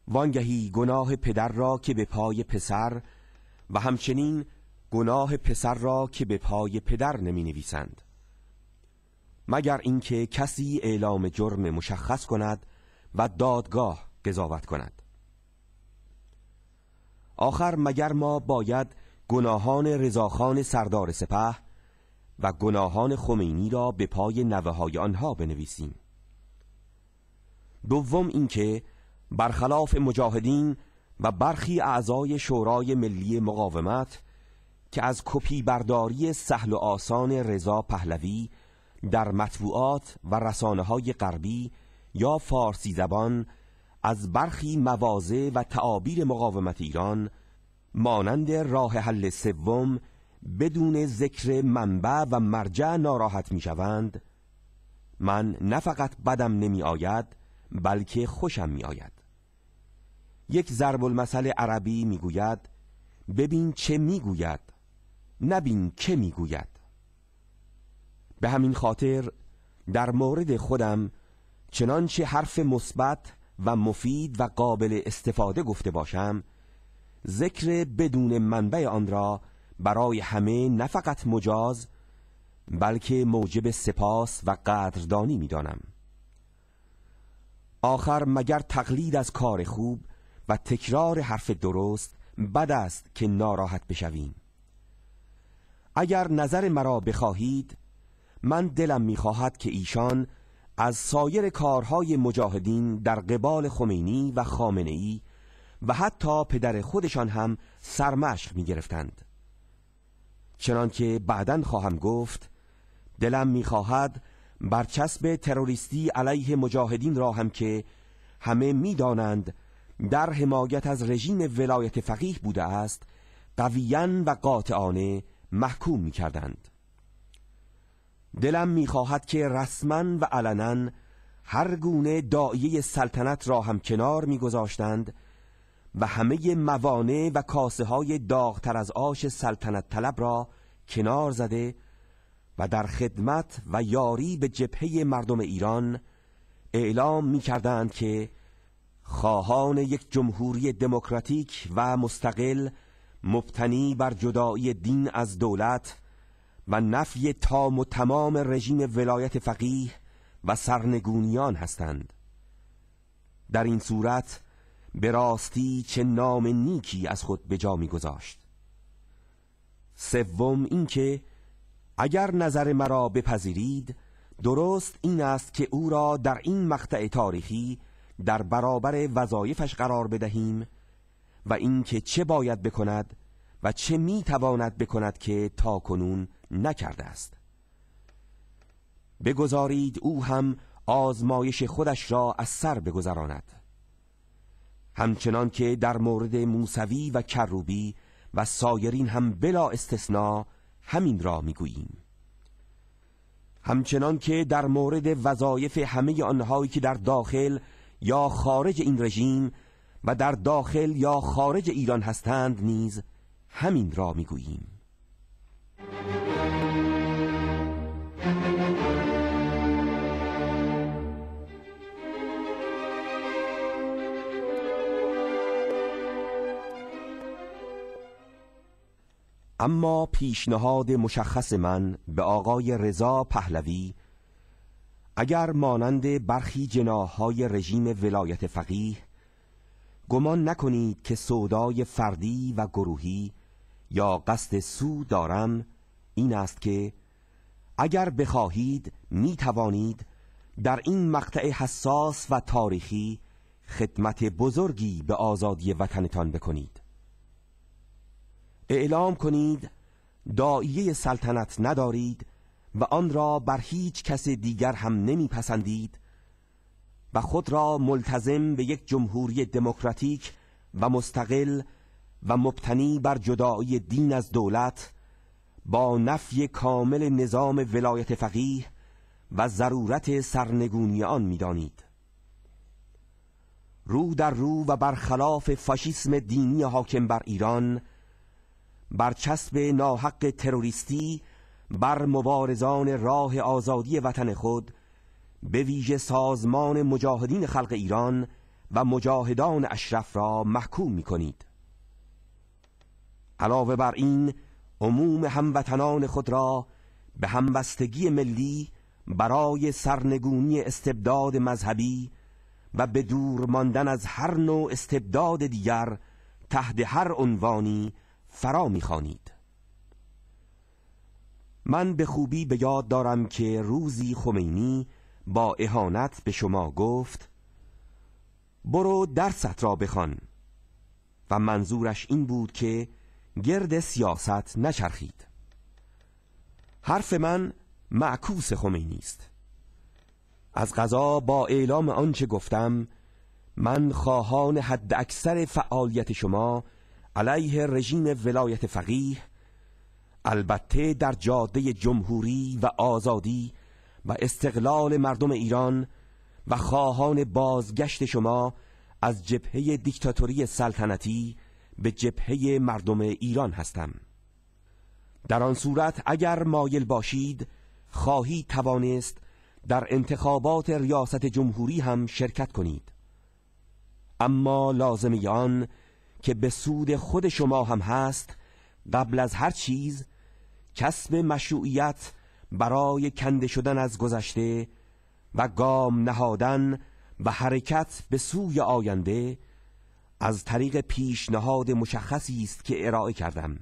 A: وانگهی گناه پدر را که به پای پسر و همچنین گناه پسر را که به پای پدر نمی نویسند مگر اینکه کسی اعلام جرم مشخص کند و دادگاه قضاوت کند آخر مگر ما باید گناهان رضاخان سردار سپه و گناهان خمینی را به پای نوه های آنها بنویسیم دوم اینکه برخلاف مجاهدین و برخی اعضای شورای ملی مقاومت که از کپی برداری سهل و آسان رضا پهلوی در مطبوعات و رسانه های غربی یا فارسی زبان از برخی مواضع و تعابیر مقاومت ایران مانند راه حل سوم بدون ذکر منبع و مرجع ناراحت می شوند من نه فقط بدم نمی آید بلکه خوشم می آید یک ضرب المثل عربی میگوید ببین چه میگوید نبین که میگوید به همین خاطر در مورد خودم چنانچه حرف مثبت و مفید و قابل استفاده گفته باشم ذکر بدون منبع آن را برای همه نه فقط مجاز بلکه موجب سپاس و قدردانی میدانم آخر مگر تقلید از کار خوب و تکرار حرف درست بد است که ناراحت بشویم اگر نظر مرا بخواهید من دلم میخواهد که ایشان از سایر کارهای مجاهدین در قبال خمینی و خامنه ای و حتی پدر خودشان هم سرمشق می گرفتند چنانکه بعدا خواهم گفت دلم میخواهد برچسب تروریستی علیه مجاهدین را هم که همه میدانند در حمایت از رژیم ولایت فقیه بوده است قویا و قاطعانه محکوم می کردند. دلم میخواهد که رسما و علنا هر گونه دایه سلطنت را هم کنار میگذاشتند و همه موانع و کاسه های داغتر از آش سلطنت طلب را کنار زده و در خدمت و یاری به جبهه مردم ایران اعلام می کردند که خواهان یک جمهوری دموکراتیک و مستقل مبتنی بر جدایی دین از دولت و نفی تام و تمام رژیم ولایت فقیه و سرنگونیان هستند در این صورت به راستی چه نام نیکی از خود به جا میگذاشت سوم اینکه اگر نظر مرا بپذیرید درست این است که او را در این مقطع تاریخی در برابر وظایفش قرار بدهیم و اینکه چه باید بکند و چه میتواند بکند که تا کنون نکرده است بگذارید او هم آزمایش خودش را از سر بگذراند همچنان که در مورد موسوی و کروبی و سایرین هم بلا استثنا همین را میگوییم همچنان که در مورد وظایف همه آنهایی که در داخل یا خارج این رژیم و در داخل یا خارج ایران هستند نیز همین را میگوییم اما پیشنهاد مشخص من به آقای رضا پهلوی اگر مانند برخی جناهای رژیم ولایت فقیه گمان نکنید که سودای فردی و گروهی یا قصد سو دارم این است که اگر بخواهید می توانید در این مقطع حساس و تاریخی خدمت بزرگی به آزادی وطنتان بکنید اعلام کنید دائیه سلطنت ندارید و آن را بر هیچ کس دیگر هم پسندید و خود را ملتزم به یک جمهوری دموکراتیک و مستقل و مبتنی بر جدایی دین از دولت با نفی کامل نظام ولایت فقیه و ضرورت سرنگونی آن میدانید رو در رو و برخلاف فاشیسم دینی حاکم بر ایران بر چسب ناحق تروریستی بر مبارزان راه آزادی وطن خود به ویژه سازمان مجاهدین خلق ایران و مجاهدان اشرف را محکوم می کنید علاوه بر این عموم هموطنان خود را به همبستگی ملی برای سرنگونی استبداد مذهبی و به دور ماندن از هر نوع استبداد دیگر تحت هر عنوانی فرا میخوانید. من به خوبی به یاد دارم که روزی خمینی با اهانت به شما گفت برو درست را بخوان و منظورش این بود که گرد سیاست نچرخید حرف من معکوس خمینی است از غذا با اعلام آنچه گفتم من خواهان حد اکثر فعالیت شما علیه رژیم ولایت فقیه البته در جاده جمهوری و آزادی و استقلال مردم ایران و خواهان بازگشت شما از جبهه دیکتاتوری سلطنتی به جبهه مردم ایران هستم در آن صورت اگر مایل باشید خواهی توانست در انتخابات ریاست جمهوری هم شرکت کنید اما لازمیان آن که به سود خود شما هم هست قبل از هر چیز کسب مشروعیت برای کنده شدن از گذشته و گام نهادن و حرکت به سوی آینده از طریق پیشنهاد مشخصی است که ارائه کردم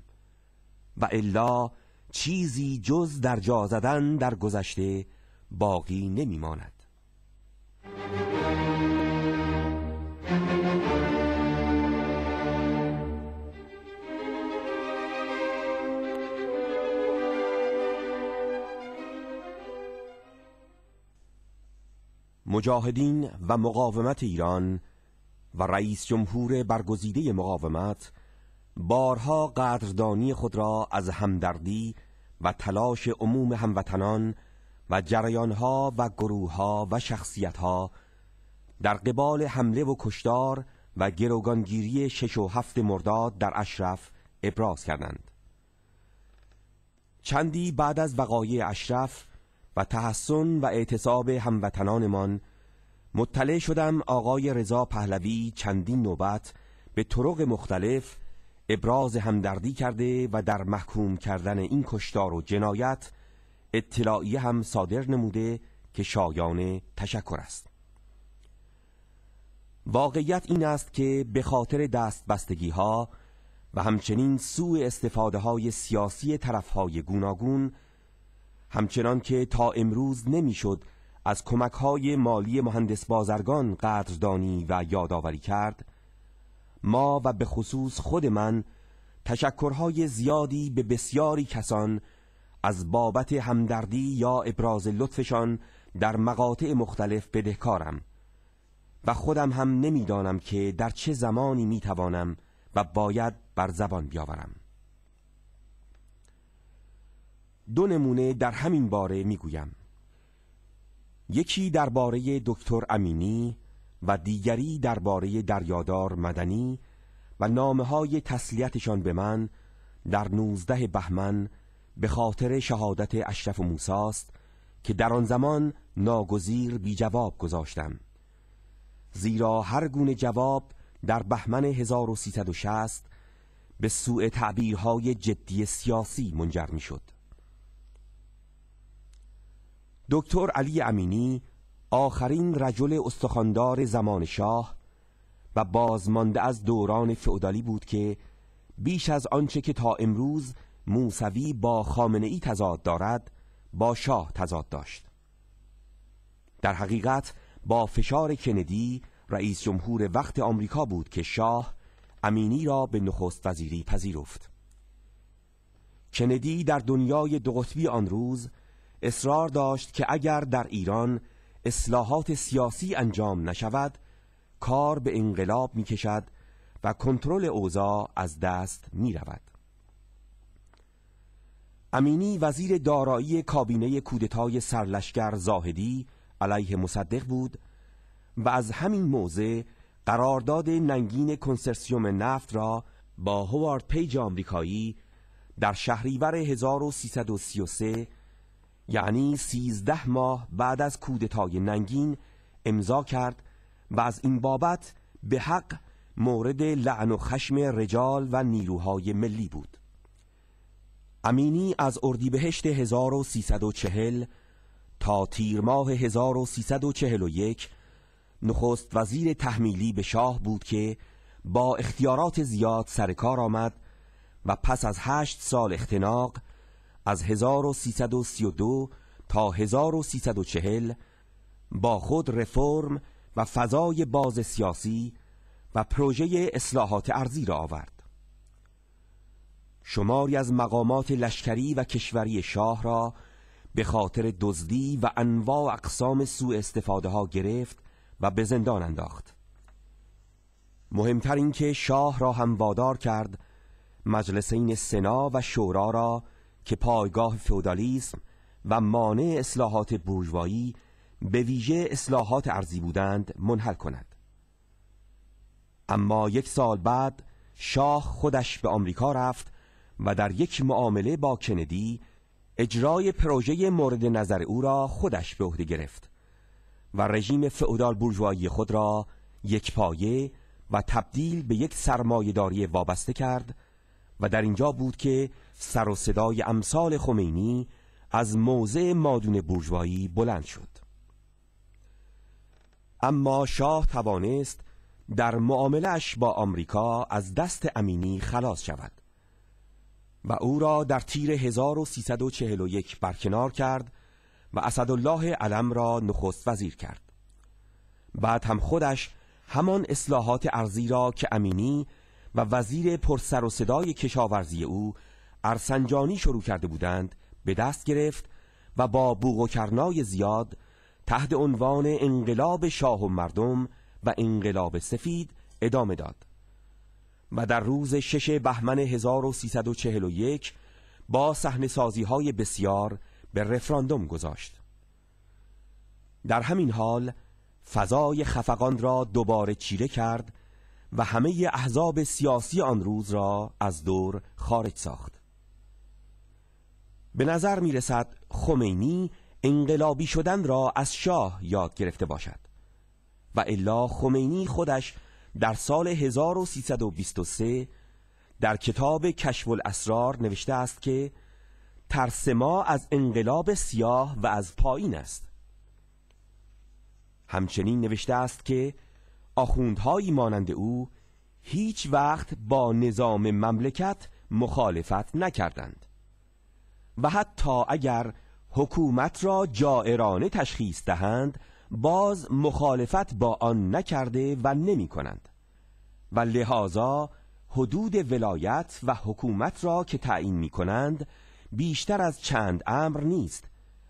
A: و الا چیزی جز در جا زدن در گذشته باقی نمیماند مجاهدین و مقاومت ایران و رئیس جمهور برگزیده مقاومت بارها قدردانی خود را از همدردی و تلاش عموم هموطنان و جریانها و گروهها و شخصیتها در قبال حمله و کشتار و گروگانگیری شش و هفت مرداد در اشرف ابراز کردند چندی بعد از وقایع اشرف و تحسن و اعتصاب هموطنانمان مطلع شدم آقای رضا پهلوی چندین نوبت به طرق مختلف ابراز همدردی کرده و در محکوم کردن این کشتار و جنایت اطلاعی هم صادر نموده که شایان تشکر است واقعیت این است که به خاطر دست بستگی ها و همچنین سوء استفاده های سیاسی طرف های گوناگون همچنان که تا امروز نمیشد از کمک های مالی مهندس بازرگان قدردانی و یادآوری کرد ما و به خصوص خود من تشکرهای زیادی به بسیاری کسان از بابت همدردی یا ابراز لطفشان در مقاطع مختلف بدهکارم و خودم هم نمیدانم که در چه زمانی میتوانم و باید بر زبان بیاورم دو نمونه در همین باره میگویم یکی درباره دکتر امینی و دیگری درباره دریادار مدنی و نامه های تسلیتشان به من در 19 بهمن به خاطر شهادت اشرف و موساست که در آن زمان ناگزیر بی جواب گذاشتم زیرا هر گونه جواب در بهمن 1360 به سوء تعبیرهای جدی سیاسی منجر می شد دکتر علی امینی آخرین رجل استخاندار زمان شاه و بازمانده از دوران فعودالی بود که بیش از آنچه که تا امروز موسوی با خامنه ای تضاد دارد با شاه تضاد داشت در حقیقت با فشار کندی رئیس جمهور وقت آمریکا بود که شاه امینی را به نخست وزیری پذیرفت کندی در دنیای دو قطبی آن روز اصرار داشت که اگر در ایران اصلاحات سیاسی انجام نشود کار به انقلاب می کشد و کنترل اوضاع از دست می رود. امینی وزیر دارایی کابینه کودتای سرلشگر زاهدی علیه مصدق بود و از همین موضع قرارداد ننگین کنسرسیوم نفت را با هوارد پیج آمریکایی در شهریور 1333 یعنی سیزده ماه بعد از کودتای ننگین امضا کرد و از این بابت به حق مورد لعن و خشم رجال و نیروهای ملی بود امینی از اردیبهشت 1340 تا تیر ماه 1341 نخست وزیر تحمیلی به شاه بود که با اختیارات زیاد سرکار آمد و پس از هشت سال اختناق از 1332 تا 1340 با خود رفرم و فضای باز سیاسی و پروژه اصلاحات ارزی را آورد شماری از مقامات لشکری و کشوری شاه را به خاطر دزدی و انواع اقسام سوء استفاده ها گرفت و به زندان انداخت مهمتر اینکه شاه را هم وادار کرد مجلسین سنا و شورا را که پایگاه فودالیسم و مانع اصلاحات بورژوایی به ویژه اصلاحات ارزی بودند منحل کند اما یک سال بعد شاه خودش به آمریکا رفت و در یک معامله با کندی اجرای پروژه مورد نظر او را خودش به عهده گرفت و رژیم فئودال بورژوایی خود را یک پایه و تبدیل به یک سرمایهداری وابسته کرد و در اینجا بود که سر و صدای امثال خمینی از موضع مادون بورژوایی بلند شد اما شاه توانست در معاملش با آمریکا از دست امینی خلاص شود و او را در تیر 1341 برکنار کرد و اسدالله علم را نخست وزیر کرد بعد هم خودش همان اصلاحات ارزی را که امینی و وزیر پرسر و صدای کشاورزی او ارسنجانی شروع کرده بودند به دست گرفت و با بوغ و زیاد تحت عنوان انقلاب شاه و مردم و انقلاب سفید ادامه داد و در روز شش بهمن 1341 با صحنه سازی های بسیار به رفراندوم گذاشت در همین حال فضای خفقان را دوباره چیره کرد و همه احزاب سیاسی آن روز را از دور خارج ساخت به نظر می رسد خمینی انقلابی شدن را از شاه یاد گرفته باشد و الا خمینی خودش در سال 1323 در کتاب کشف الاسرار نوشته است که ترس ما از انقلاب سیاه و از پایین است همچنین نوشته است که آخوندهایی مانند او هیچ وقت با نظام مملکت مخالفت نکردند و حتی اگر حکومت را جائرانه تشخیص دهند باز مخالفت با آن نکرده و نمی کنند و لحاظا حدود ولایت و حکومت را که تعیین می کنند بیشتر از چند امر نیست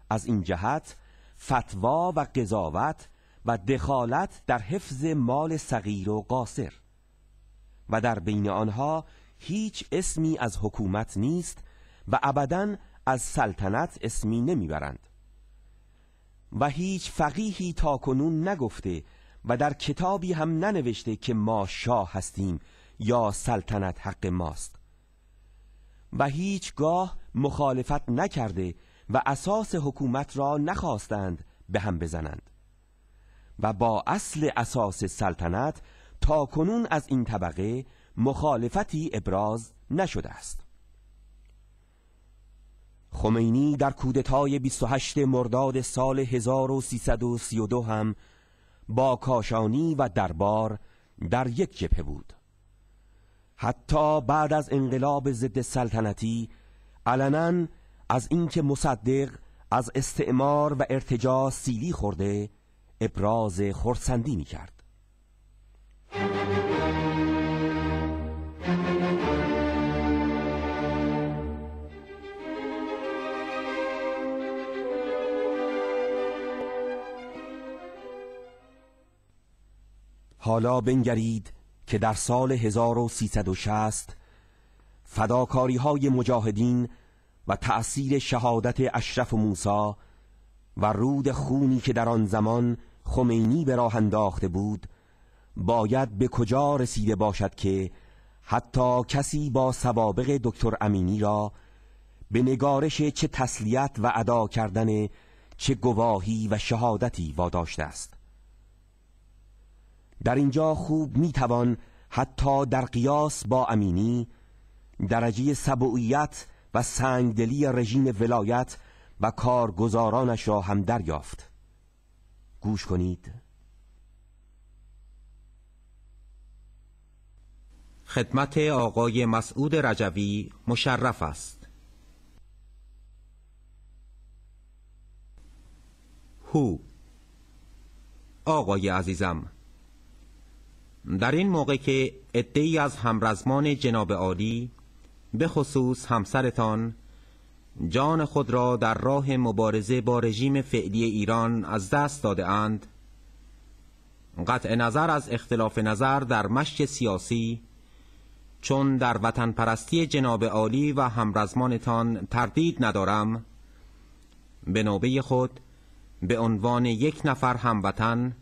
A: از این جهت فتوا و قضاوت و دخالت در حفظ مال صغیر و قاصر و در بین آنها هیچ اسمی از حکومت نیست و ابدا از سلطنت اسمی نمیبرند و هیچ فقیهی تا کنون نگفته و در کتابی هم ننوشته که ما شاه هستیم یا سلطنت حق ماست و هیچگاه مخالفت نکرده و اساس حکومت را نخواستند به هم بزنند و با اصل اساس سلطنت تا کنون از این طبقه مخالفتی ابراز نشده است خمینی در کودتای 28 مرداد سال 1332 هم با کاشانی و دربار در یک جبهه بود حتی بعد از انقلاب ضد سلطنتی علنا از اینکه مصدق از استعمار و ارتجا سیلی خورده ابراز خرسندی می کرد حالا بنگرید که در سال 1360 فداکاری های مجاهدین و تأثیر شهادت اشرف و موسا و رود خونی که در آن زمان خمینی به راه انداخته بود باید به کجا رسیده باشد که حتی کسی با سوابق دکتر امینی را به نگارش چه تسلیت و ادا کردن چه گواهی و شهادتی واداشته است در اینجا خوب میتوان حتی در قیاس با امینی درجه سبوعیت و سنگدلی رژیم ولایت و کارگزارانش را هم دریافت گوش کنید
C: خدمت آقای مسعود رجوی مشرف است هو آقای عزیزم در این موقع که ادهی از همرزمان جناب عالی به خصوص همسرتان جان خود را در راه مبارزه با رژیم فعلی ایران از دست داده اند قطع نظر از اختلاف نظر در مشک سیاسی چون در وطن پرستی جناب عالی و همرزمانتان تردید ندارم به نوبه خود به عنوان یک نفر هموطن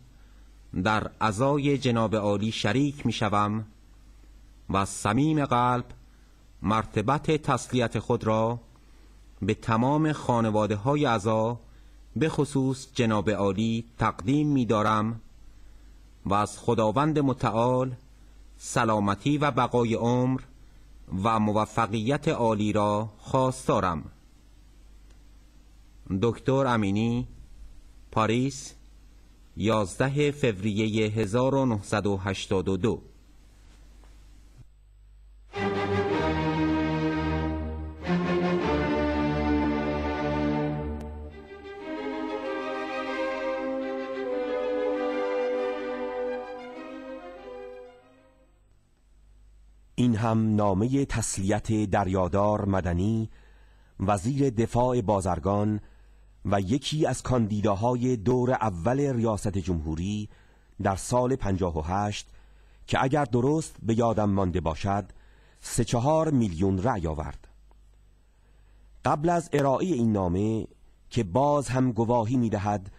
C: در عزای جناب عالی شریک می شوم و از صمیم قلب مرتبت تسلیت خود را به تمام خانواده های ازا به خصوص جناب عالی تقدیم می دارم و از خداوند متعال سلامتی و بقای عمر و موفقیت عالی را خواستارم دکتر امینی پاریس 11 فوریه 1982
A: این هم نامه تسلیت دریادار مدنی وزیر دفاع بازرگان و یکی از کاندیداهای دور اول ریاست جمهوری در سال 58 که اگر درست به یادم مانده باشد سه چهار میلیون رأی آورد قبل از ارائه این نامه که باز هم گواهی می دهد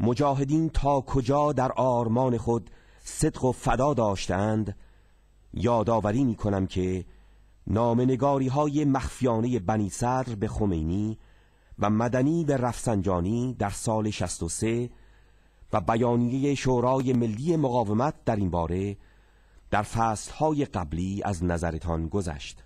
A: مجاهدین تا کجا در آرمان خود صدق و فدا داشتند یادآوری می کنم که نامنگاری های مخفیانه بنی صدر به خمینی و مدنی به رفسنجانی در سال 63 و بیانیه شورای ملی مقاومت در این باره در فصلهای قبلی از نظرتان گذشت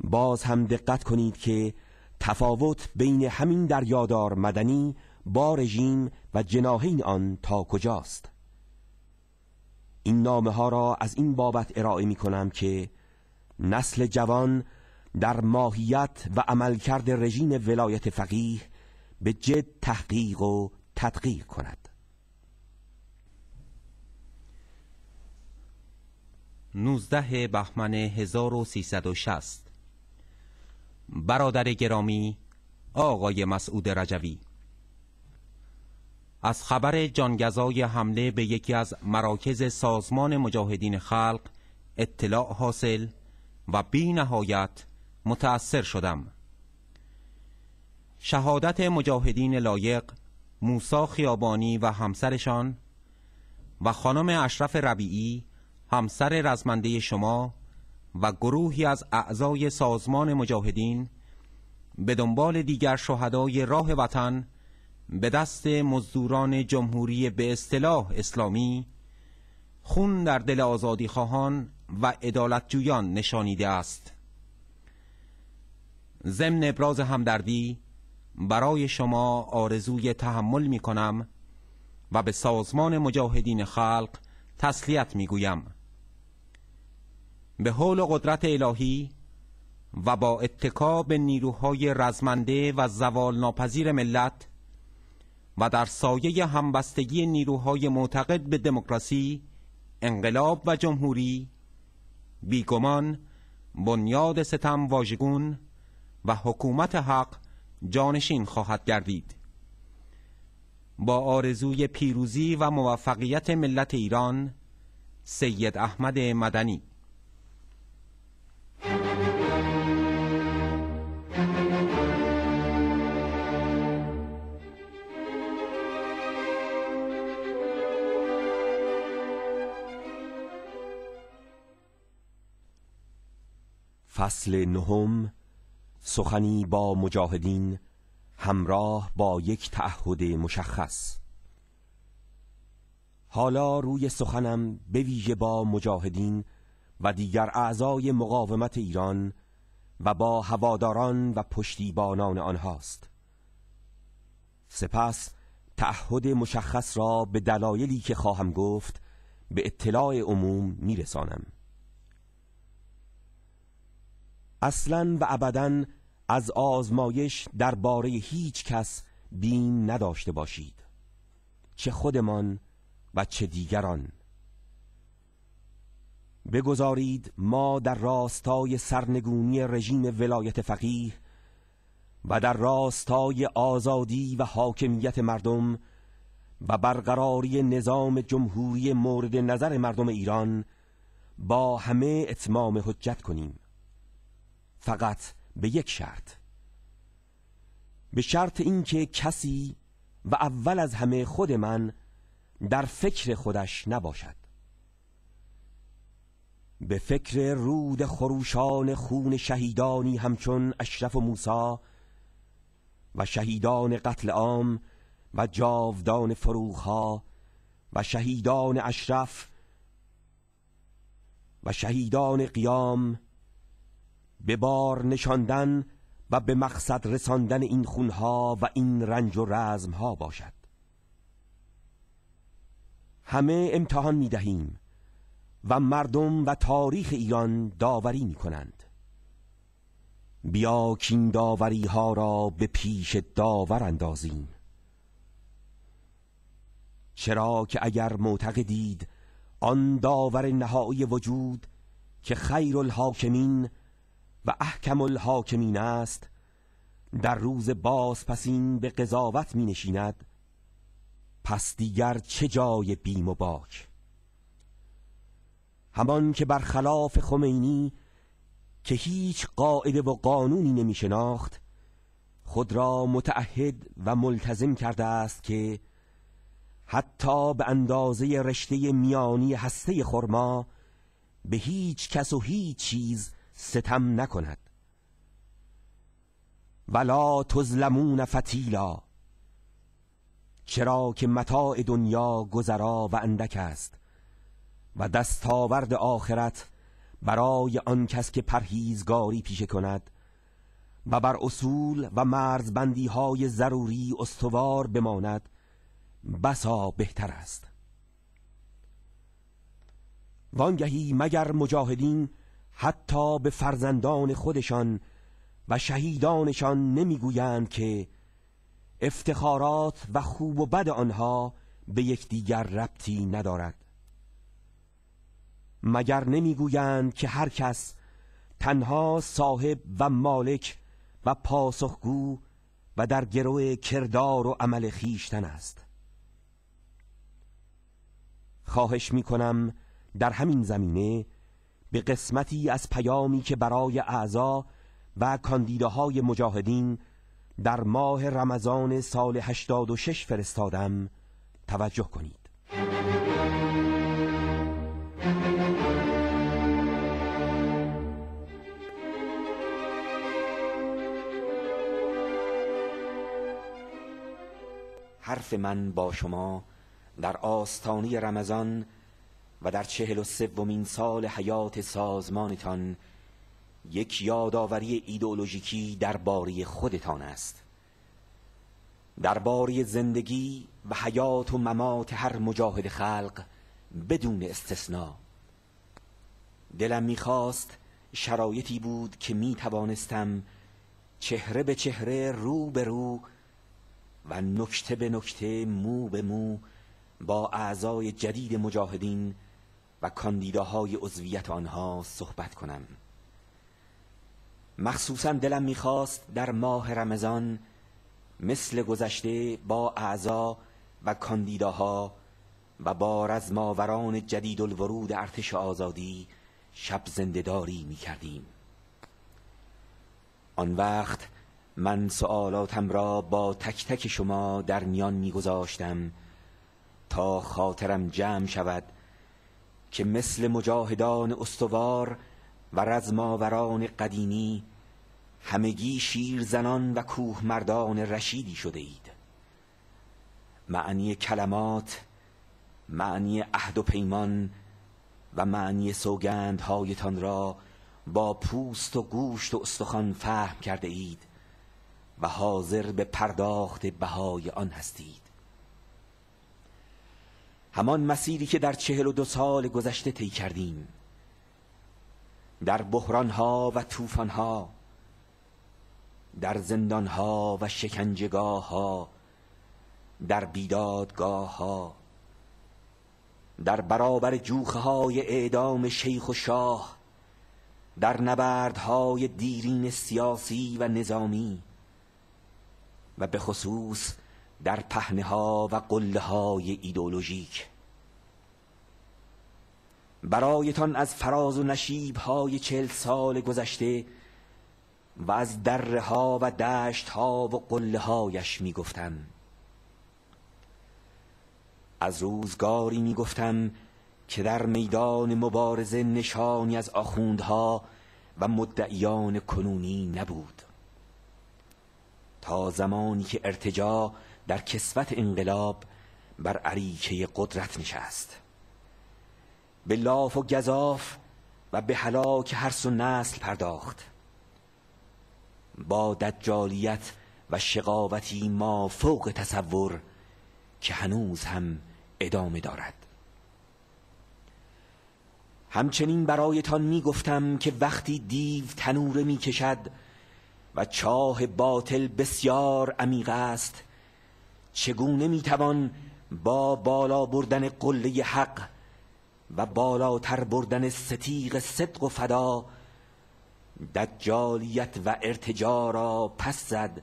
A: باز هم دقت کنید که تفاوت بین همین در یادار مدنی با رژیم و جناهین آن تا کجاست این نامه ها را از این بابت ارائه می کنم که نسل جوان در ماهیت و عملکرد رژیم ولایت فقیه به جد تحقیق و تدقیق کند
C: نوزده بهمن 1360 برادر گرامی آقای مسعود رجوی از خبر جانگزای حمله به یکی از مراکز سازمان مجاهدین خلق اطلاع حاصل و بی نهایت متأثر شدم شهادت مجاهدین لایق موسا خیابانی و همسرشان و خانم اشرف ربیعی همسر رزمنده شما و گروهی از اعضای سازمان مجاهدین به دنبال دیگر شهدای راه وطن به دست مزدوران جمهوری به اصطلاح اسلامی خون در دل آزادی خواهان و عدالت جویان نشانیده است ضمن ابراز همدردی برای شما آرزوی تحمل می کنم و به سازمان مجاهدین خلق تسلیت می گویم به حول و قدرت الهی و با اتکا به نیروهای رزمنده و زوال ناپذیر ملت و در سایه همبستگی نیروهای معتقد به دموکراسی، انقلاب و جمهوری بیگمان بنیاد ستم واژگون و حکومت حق جانشین خواهد گردید با آرزوی پیروزی و موفقیت ملت ایران سید احمد مدنی
A: فصل نهم سخنی با مجاهدین همراه با یک تعهد مشخص حالا روی سخنم به ویژه با مجاهدین و دیگر اعضای مقاومت ایران و با هواداران و پشتیبانان آنهاست سپس تعهد مشخص را به دلایلی که خواهم گفت به اطلاع عموم میرسانم اصلا و ابدا از آزمایش درباره هیچ کس بین نداشته باشید چه خودمان و چه دیگران بگذارید ما در راستای سرنگونی رژیم ولایت فقیه و در راستای آزادی و حاکمیت مردم و برقراری نظام جمهوری مورد نظر مردم ایران با همه اتمام حجت کنیم فقط به یک شرط به شرط اینکه کسی و اول از همه خود من در فکر خودش نباشد به فکر رود خروشان خون شهیدانی همچون اشرف و موسا و شهیدان قتل عام و جاودان فروغها و شهیدان اشرف و شهیدان قیام به بار نشاندن و به مقصد رساندن این خونها و این رنج و رزمها باشد همه امتحان می دهیم و مردم و تاریخ ایران داوری می کنند بیا کین داوری ها را به پیش داور اندازیم چرا که اگر معتقدید آن داور نهایی وجود که خیر الحاکمین و احکم الحاکمین است در روز باز پسین به قضاوت می نشیند پس دیگر چه جای بیم و باک همان که بر خلاف خمینی که هیچ قاعده و قانونی نمی شناخت خود را متعهد و ملتزم کرده است که حتی به اندازه رشته میانی هسته خرما به هیچ کس و هیچ چیز ستم نکند ولا تزلمون فتیلا چرا که متاع دنیا گذرا و اندک است و دستاورد آخرت برای آن کس که پرهیزگاری پیشه کند و بر اصول و مرزبندی های ضروری استوار بماند بسا بهتر است وانگهی مگر مجاهدین حتی به فرزندان خودشان و شهیدانشان نمیگویند که افتخارات و خوب و بد آنها به یکدیگر ربطی ندارد مگر نمیگویند که هر کس تنها صاحب و مالک و پاسخگو و در گروه کردار و عمل خیشتن است خواهش می کنم در همین زمینه به قسمتی از پیامی که برای اعضا و کاندیداهای مجاهدین در ماه رمضان سال 86 فرستادم توجه کنید حرف من با شما در آستانی رمضان و در چهل و سومین سال حیات سازمانتان یک یادآوری ایدئولوژیکی باری خودتان است باری زندگی و حیات و ممات هر مجاهد خلق بدون استثنا دلم میخواست شرایطی بود که می چهره به چهره رو به رو و نکته به نکته مو به مو با اعضای جدید مجاهدین و کاندیداهای عضویت آنها صحبت کنم مخصوصا دلم میخواست در ماه رمضان مثل گذشته با اعضا و کاندیداها و با رزماوران جدید الورود ارتش آزادی شب زندهداری میکردیم آن وقت من سوالاتم را با تک تک شما در میان میگذاشتم تا خاطرم جمع شود که مثل مجاهدان استوار و رزماوران قدیمی همگی شیر زنان و کوه مردان رشیدی شده اید معنی کلمات معنی عهد و پیمان و معنی سوگندهایتان را با پوست و گوشت و استخوان فهم کرده اید و حاضر به پرداخت بهای آن هستید همان مسیری که در چهل و دو سال گذشته طی کردیم در بحرانها و توفانها در زندانها و ها، در بیدادگاهها در برابر جوخه های اعدام شیخ و شاه در نبردهای دیرین سیاسی و نظامی و به خصوص در پهنه ها و قله های ایدولوژیک برایتان از فراز و نشیب های چل سال گذشته و از دره ها و دشت ها و قله هایش می گفتم. از روزگاری می گفتم که در میدان مبارزه نشانی از آخوندها و مدعیان کنونی نبود تا زمانی که ارتجا در کسوت انقلاب بر عریکه قدرت نشست به لاف و گذاف و به هلاک هر سو نسل پرداخت با دجالیت و شقاوتی ما فوق تصور که هنوز هم ادامه دارد همچنین برایتان می گفتم که وقتی دیو تنوره می کشد و چاه باطل بسیار عمیق است چگونه میتوان با بالا بردن قله حق و بالاتر بردن ستیق صدق و فدا دجالیت و ارتجا را پس زد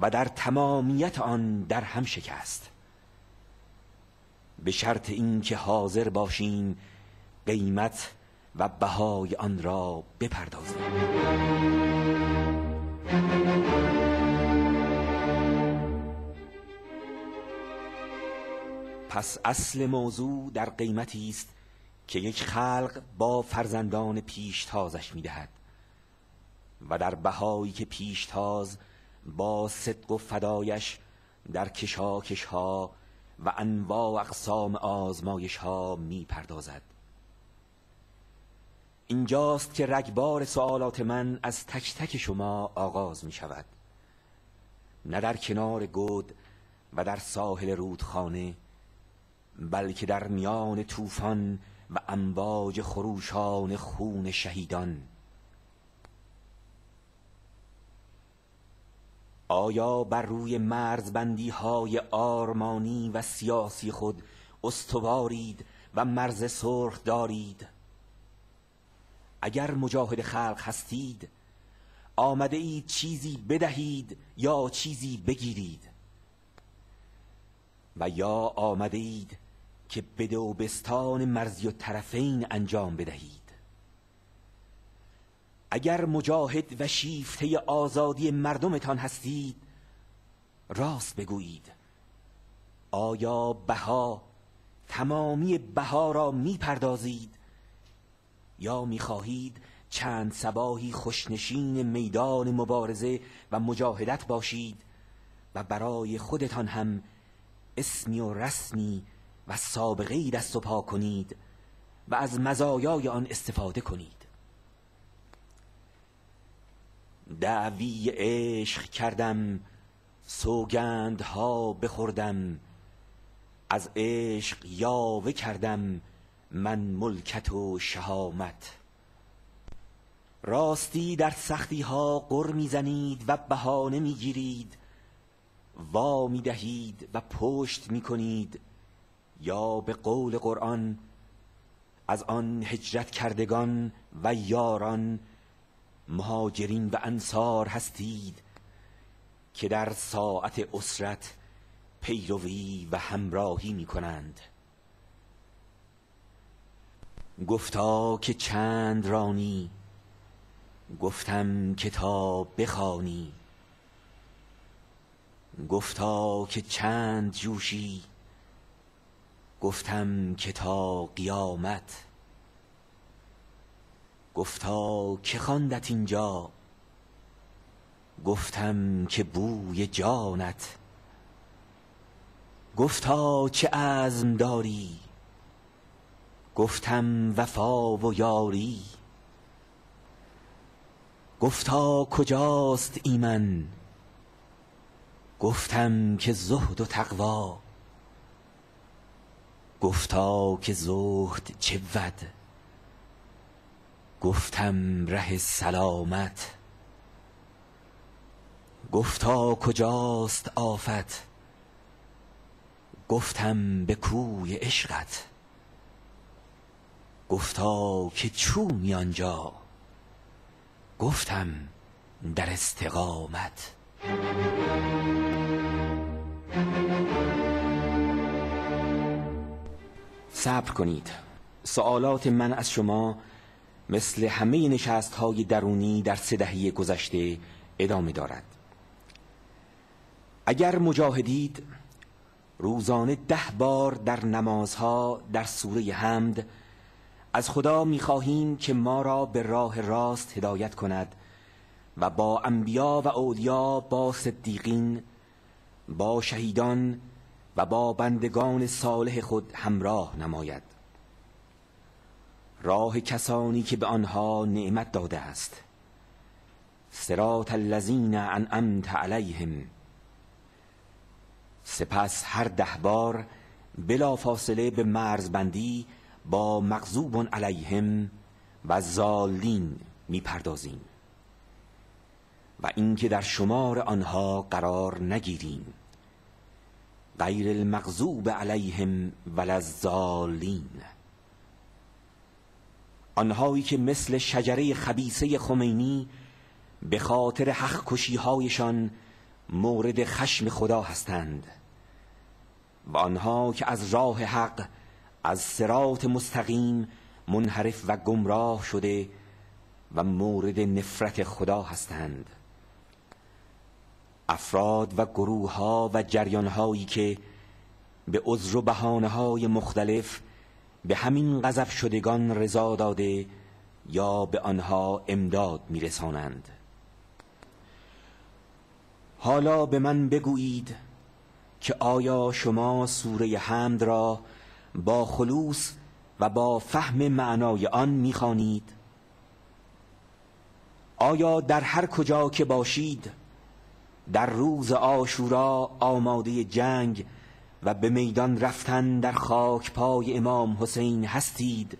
A: و در تمامیت آن در هم شکست به شرط اینکه حاضر باشیم قیمت و بهای آن را بپردازیم پس اصل موضوع در قیمتی است که یک خلق با فرزندان پیشتازش میدهد و در بهایی که پیشتاز با صدق و فدایش در کشاکش و انواع اقسام آزمایش ها می اینجاست که رگبار سوالات من از تک تک شما آغاز می شود نه در کنار گود و در ساحل رودخانه بلکه در میان طوفان و امواج خروشان خون شهیدان آیا بر روی بندی های آرمانی و سیاسی خود استوارید و مرز سرخ دارید اگر مجاهد خلق هستید آمده چیزی بدهید یا چیزی بگیرید و یا آمده اید که به دوبستان مرزی و طرفین انجام بدهید اگر مجاهد و شیفته آزادی مردمتان هستید راست بگویید آیا بها تمامی بها را میپردازید یا میخواهید چند سباهی خوشنشین میدان مبارزه و مجاهدت باشید و برای خودتان هم اسمی و رسمی و سابقه ای دست و پا کنید و از مزایای آن استفاده کنید دعوی عشق کردم سوگندها بخوردم از عشق یاوه کردم من ملکت و شهامت راستی در سختی ها قر میزنید و بهانه میگیرید وا میدهید و پشت میکنید یا به قول قرآن از آن هجرت کردگان و یاران مهاجرین و انصار هستید که در ساعت اسرت پیروی و همراهی می کنند گفتا که چند رانی گفتم کتاب تا بخوانی گفتا که چند جوشی گفتم که تا قیامت گفتا که خواندت اینجا گفتم که بوی جانت گفتا چه عزم داری گفتم وفا و یاری گفتا کجاست ایمن گفتم که زهد و تقوا گفتا که زهد چه ود گفتم ره سلامت گفتا کجاست آفت گفتم به کوی عشقت گفتا که چونی آنجا گفتم در استقامت صبر کنید سوالات من از شما مثل همه نشست های درونی در سه دهه گذشته ادامه دارد اگر مجاهدید روزانه ده بار در نمازها در سوره حمد از خدا خواهیم که ما را به راه راست هدایت کند و با انبیا و اولیا با صدیقین با شهیدان و با بندگان صالح خود همراه نماید راه کسانی که به آنها نعمت داده است سرات الذین انعمت علیهم سپس هر ده بار بلا فاصله به مرزبندی با مغضوب علیهم و زالین میپردازیم و اینکه در شمار آنها قرار نگیریم غیر المغضوب علیهم ولزالین آنهایی که مثل شجره خبیسه خمینی به خاطر حق کشیهایشان مورد خشم خدا هستند و آنها که از راه حق از سرات مستقیم منحرف و گمراه شده و مورد نفرت خدا هستند افراد و گروه ها و جریان هایی که به عذر و بحانه های مختلف به همین غضب شدگان رضا داده یا به آنها امداد میرسانند حالا به من بگویید که آیا شما سوره حمد را با خلوص و با فهم معنای آن میخوانید آیا در هر کجا که باشید در روز آشورا آماده جنگ و به میدان رفتن در خاک پای امام حسین هستید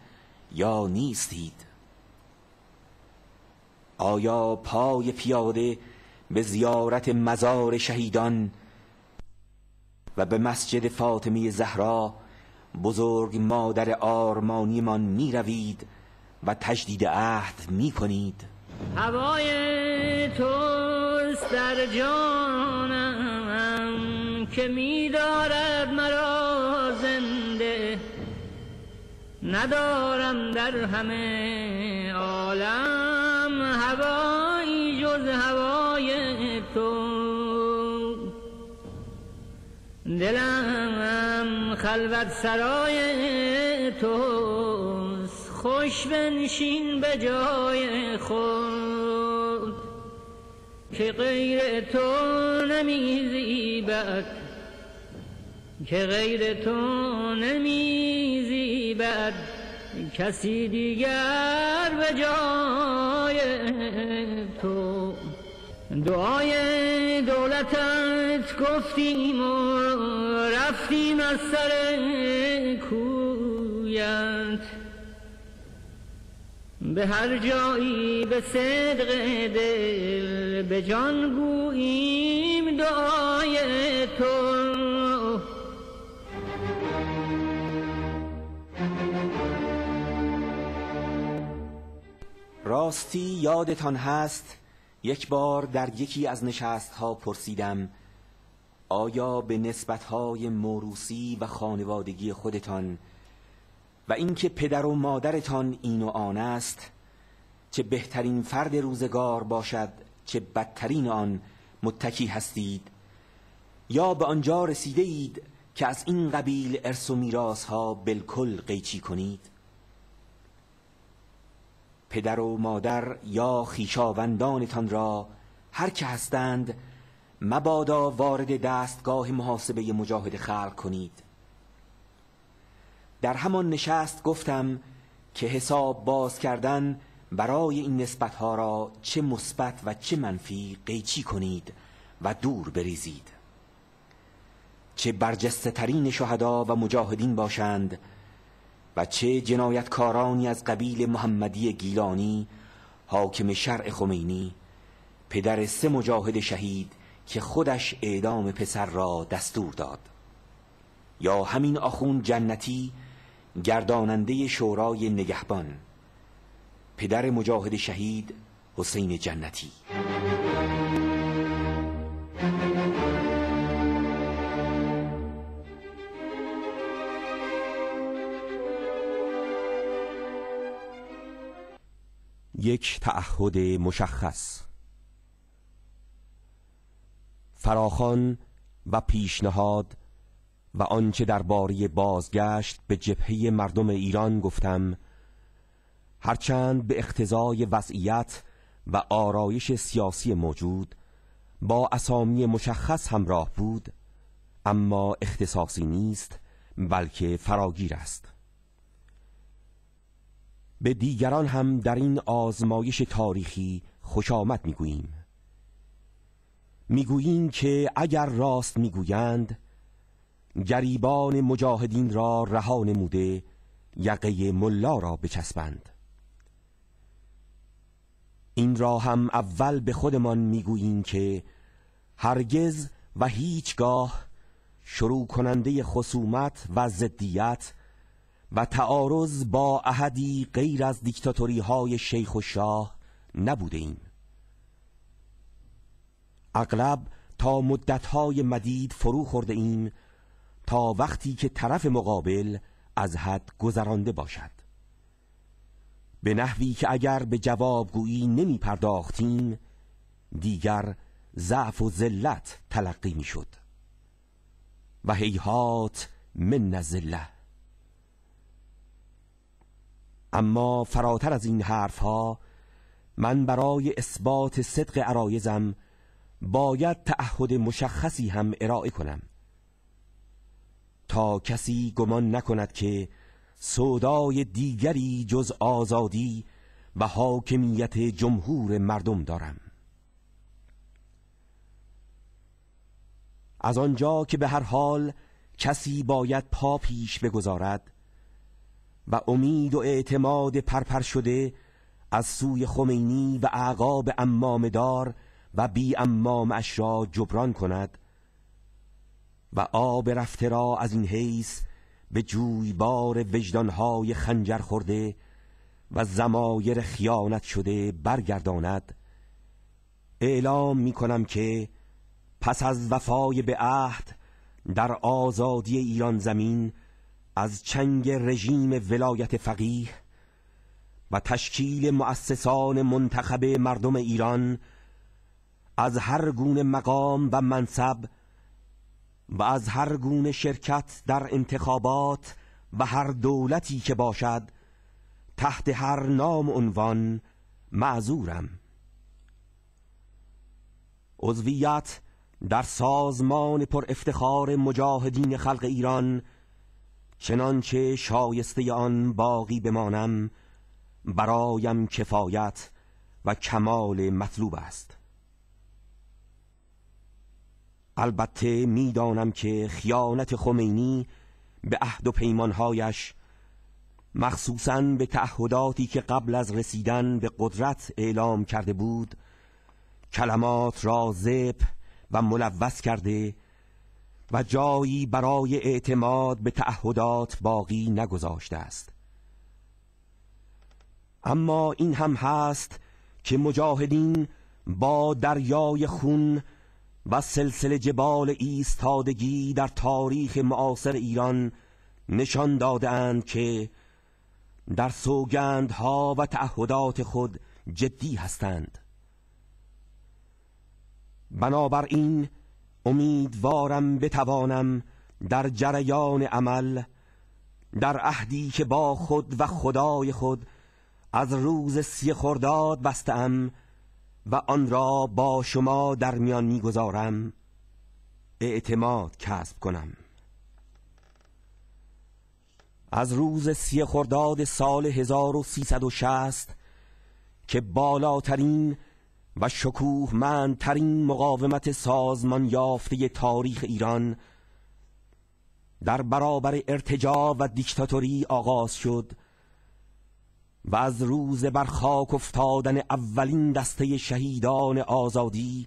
A: یا نیستید آیا پای پیاده به زیارت مزار شهیدان و به مسجد فاطمی زهرا بزرگ مادر آرمانیمان می روید و تجدید عهد می کنید
D: هوای در جانم که دارد مرا زنده ندارم در همه عالم هوایی جز هوای تو دلم خلوت سرای توست خوش بنشین به جای خود که غیر تو نمیزیبد که غیر تو کسی دیگر به جای تو دعای دولتت گفتیم و رفتیم از سر کویت به هر جایی به صدق دل به جان گوییم دعای تو
A: راستی یادتان هست یک بار در یکی از نشست ها پرسیدم آیا به نسبت های موروسی و خانوادگی خودتان و اینکه پدر و مادرتان این و آن است چه بهترین فرد روزگار باشد چه بدترین آن متکی هستید یا به آنجا رسیده اید که از این قبیل ارث و میراث ها بالکل قیچی کنید پدر و مادر یا خیشاوندانتان را هر که هستند مبادا وارد دستگاه محاسبه مجاهد خلق کنید در همان نشست گفتم که حساب باز کردن برای این ها را چه مثبت و چه منفی قیچی کنید و دور بریزید چه برجسته ترین شهدا و مجاهدین باشند و چه جنایتکارانی از قبیل محمدی گیلانی حاکم شرع خمینی پدر سه مجاهد شهید که خودش اعدام پسر را دستور داد یا همین آخون جنتی گرداننده شورای نگهبان پدر مجاهد شهید حسین جنتی یک تعهد مشخص فراخان و پیشنهاد و آنچه درباره بازگشت به جبهه مردم ایران گفتم هرچند به اقتضای وضعیت و آرایش سیاسی موجود با اسامی مشخص همراه بود اما اختصاصی نیست بلکه فراگیر است به دیگران هم در این آزمایش تاریخی خوش آمد میگوییم میگوییم که اگر راست میگویند گریبان مجاهدین را رها نموده یقه ملا را بچسبند این را هم اول به خودمان میگوییم که هرگز و هیچگاه شروع کننده خصومت و ضدیت و تعارض با احدی غیر از دیکتاتوری های شیخ و شاه نبوده این اغلب تا مدتهای مدید فرو خورده این تا وقتی که طرف مقابل از حد گذرانده باشد به نحوی که اگر به جوابگویی نمی پرداختیم دیگر ضعف و ذلت تلقی می شد و هیهات من نزله اما فراتر از این حرفها من برای اثبات صدق عرایزم باید تعهد مشخصی هم ارائه کنم تا کسی گمان نکند که سودای دیگری جز آزادی و حاکمیت جمهور مردم دارم از آنجا که به هر حال کسی باید پا پیش بگذارد و امید و اعتماد پرپر شده از سوی خمینی و اعقاب امامدار و بی امام را جبران کند و آب رفته را از این حیث به جویبار وجدانهای خنجر خورده و زمایر خیانت شده برگرداند اعلام می کنم که پس از وفای به عهد در آزادی ایران زمین از چنگ رژیم ولایت فقیه و تشکیل مؤسسان منتخب مردم ایران از هر گونه مقام و منصب و از هر گونه شرکت در انتخابات و هر دولتی که باشد تحت هر نام عنوان معذورم عضویت در سازمان پر افتخار مجاهدین خلق ایران چنانچه شایسته آن باقی بمانم برایم کفایت و کمال مطلوب است البته میدانم که خیانت خمینی به عهد و پیمانهایش مخصوصا به تعهداتی که قبل از رسیدن به قدرت اعلام کرده بود کلمات را زب و ملوث کرده و جایی برای اعتماد به تعهدات باقی نگذاشته است اما این هم هست که مجاهدین با دریای خون و سلسله جبال ایستادگی در تاریخ معاصر ایران نشان دادهاند که در سوگندها و تعهدات خود جدی هستند بنابراین امیدوارم بتوانم در جریان عمل در عهدی که با خود و خدای خود از روز سی خرداد بستم و آن را با شما در میان میگذارم اعتماد کسب کنم از روز سی خرداد سال 1360 که بالاترین و شکوه منترین مقاومت سازمان یافته تاریخ ایران در برابر ارتجاع و دیکتاتوری آغاز شد و از روز بر خاک افتادن اولین دسته شهیدان آزادی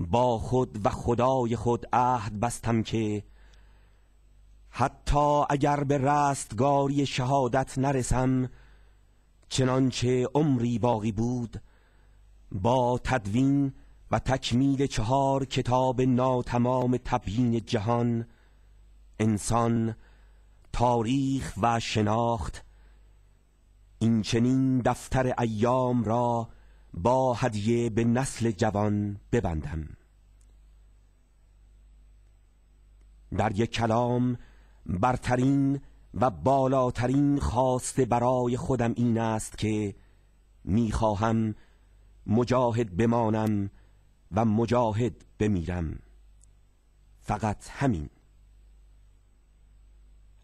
A: با خود و خدای خود عهد بستم که حتی اگر به رستگاری شهادت نرسم چنانچه عمری باقی بود با تدوین و تکمیل چهار کتاب ناتمام تبیین جهان انسان تاریخ و شناخت این چنین دفتر ایام را با هدیه به نسل جوان ببندم در یک کلام برترین و بالاترین خواسته برای خودم این است که میخواهم مجاهد بمانم و مجاهد بمیرم فقط همین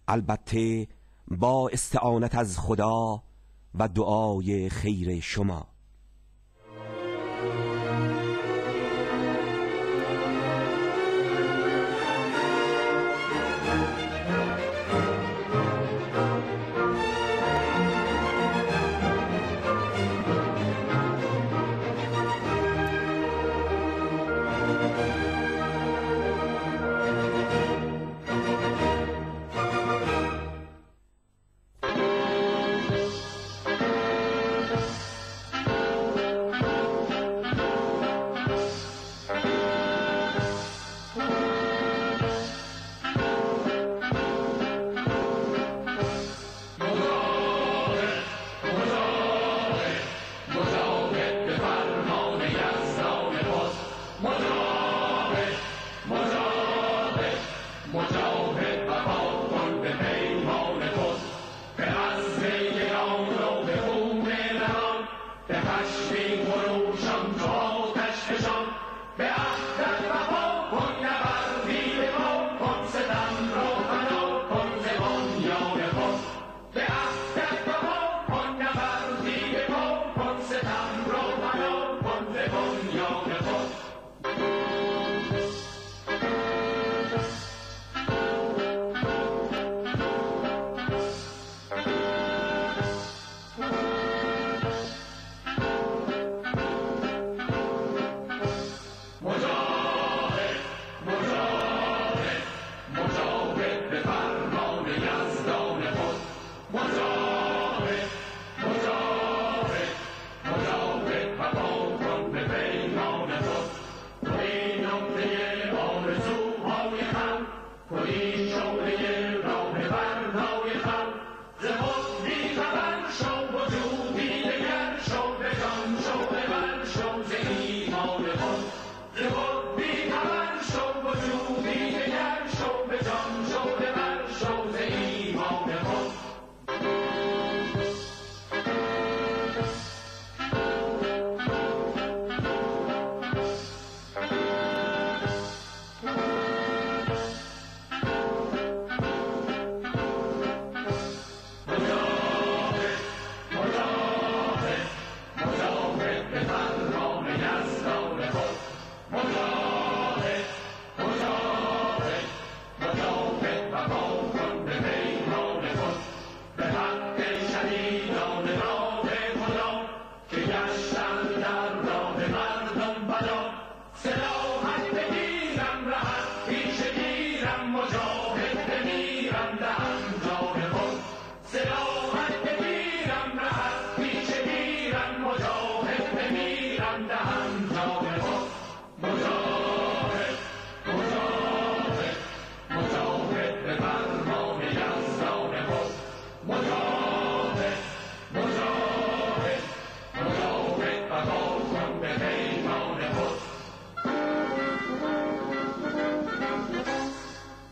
A: البته با استعانت از خدا و دعای خیر شما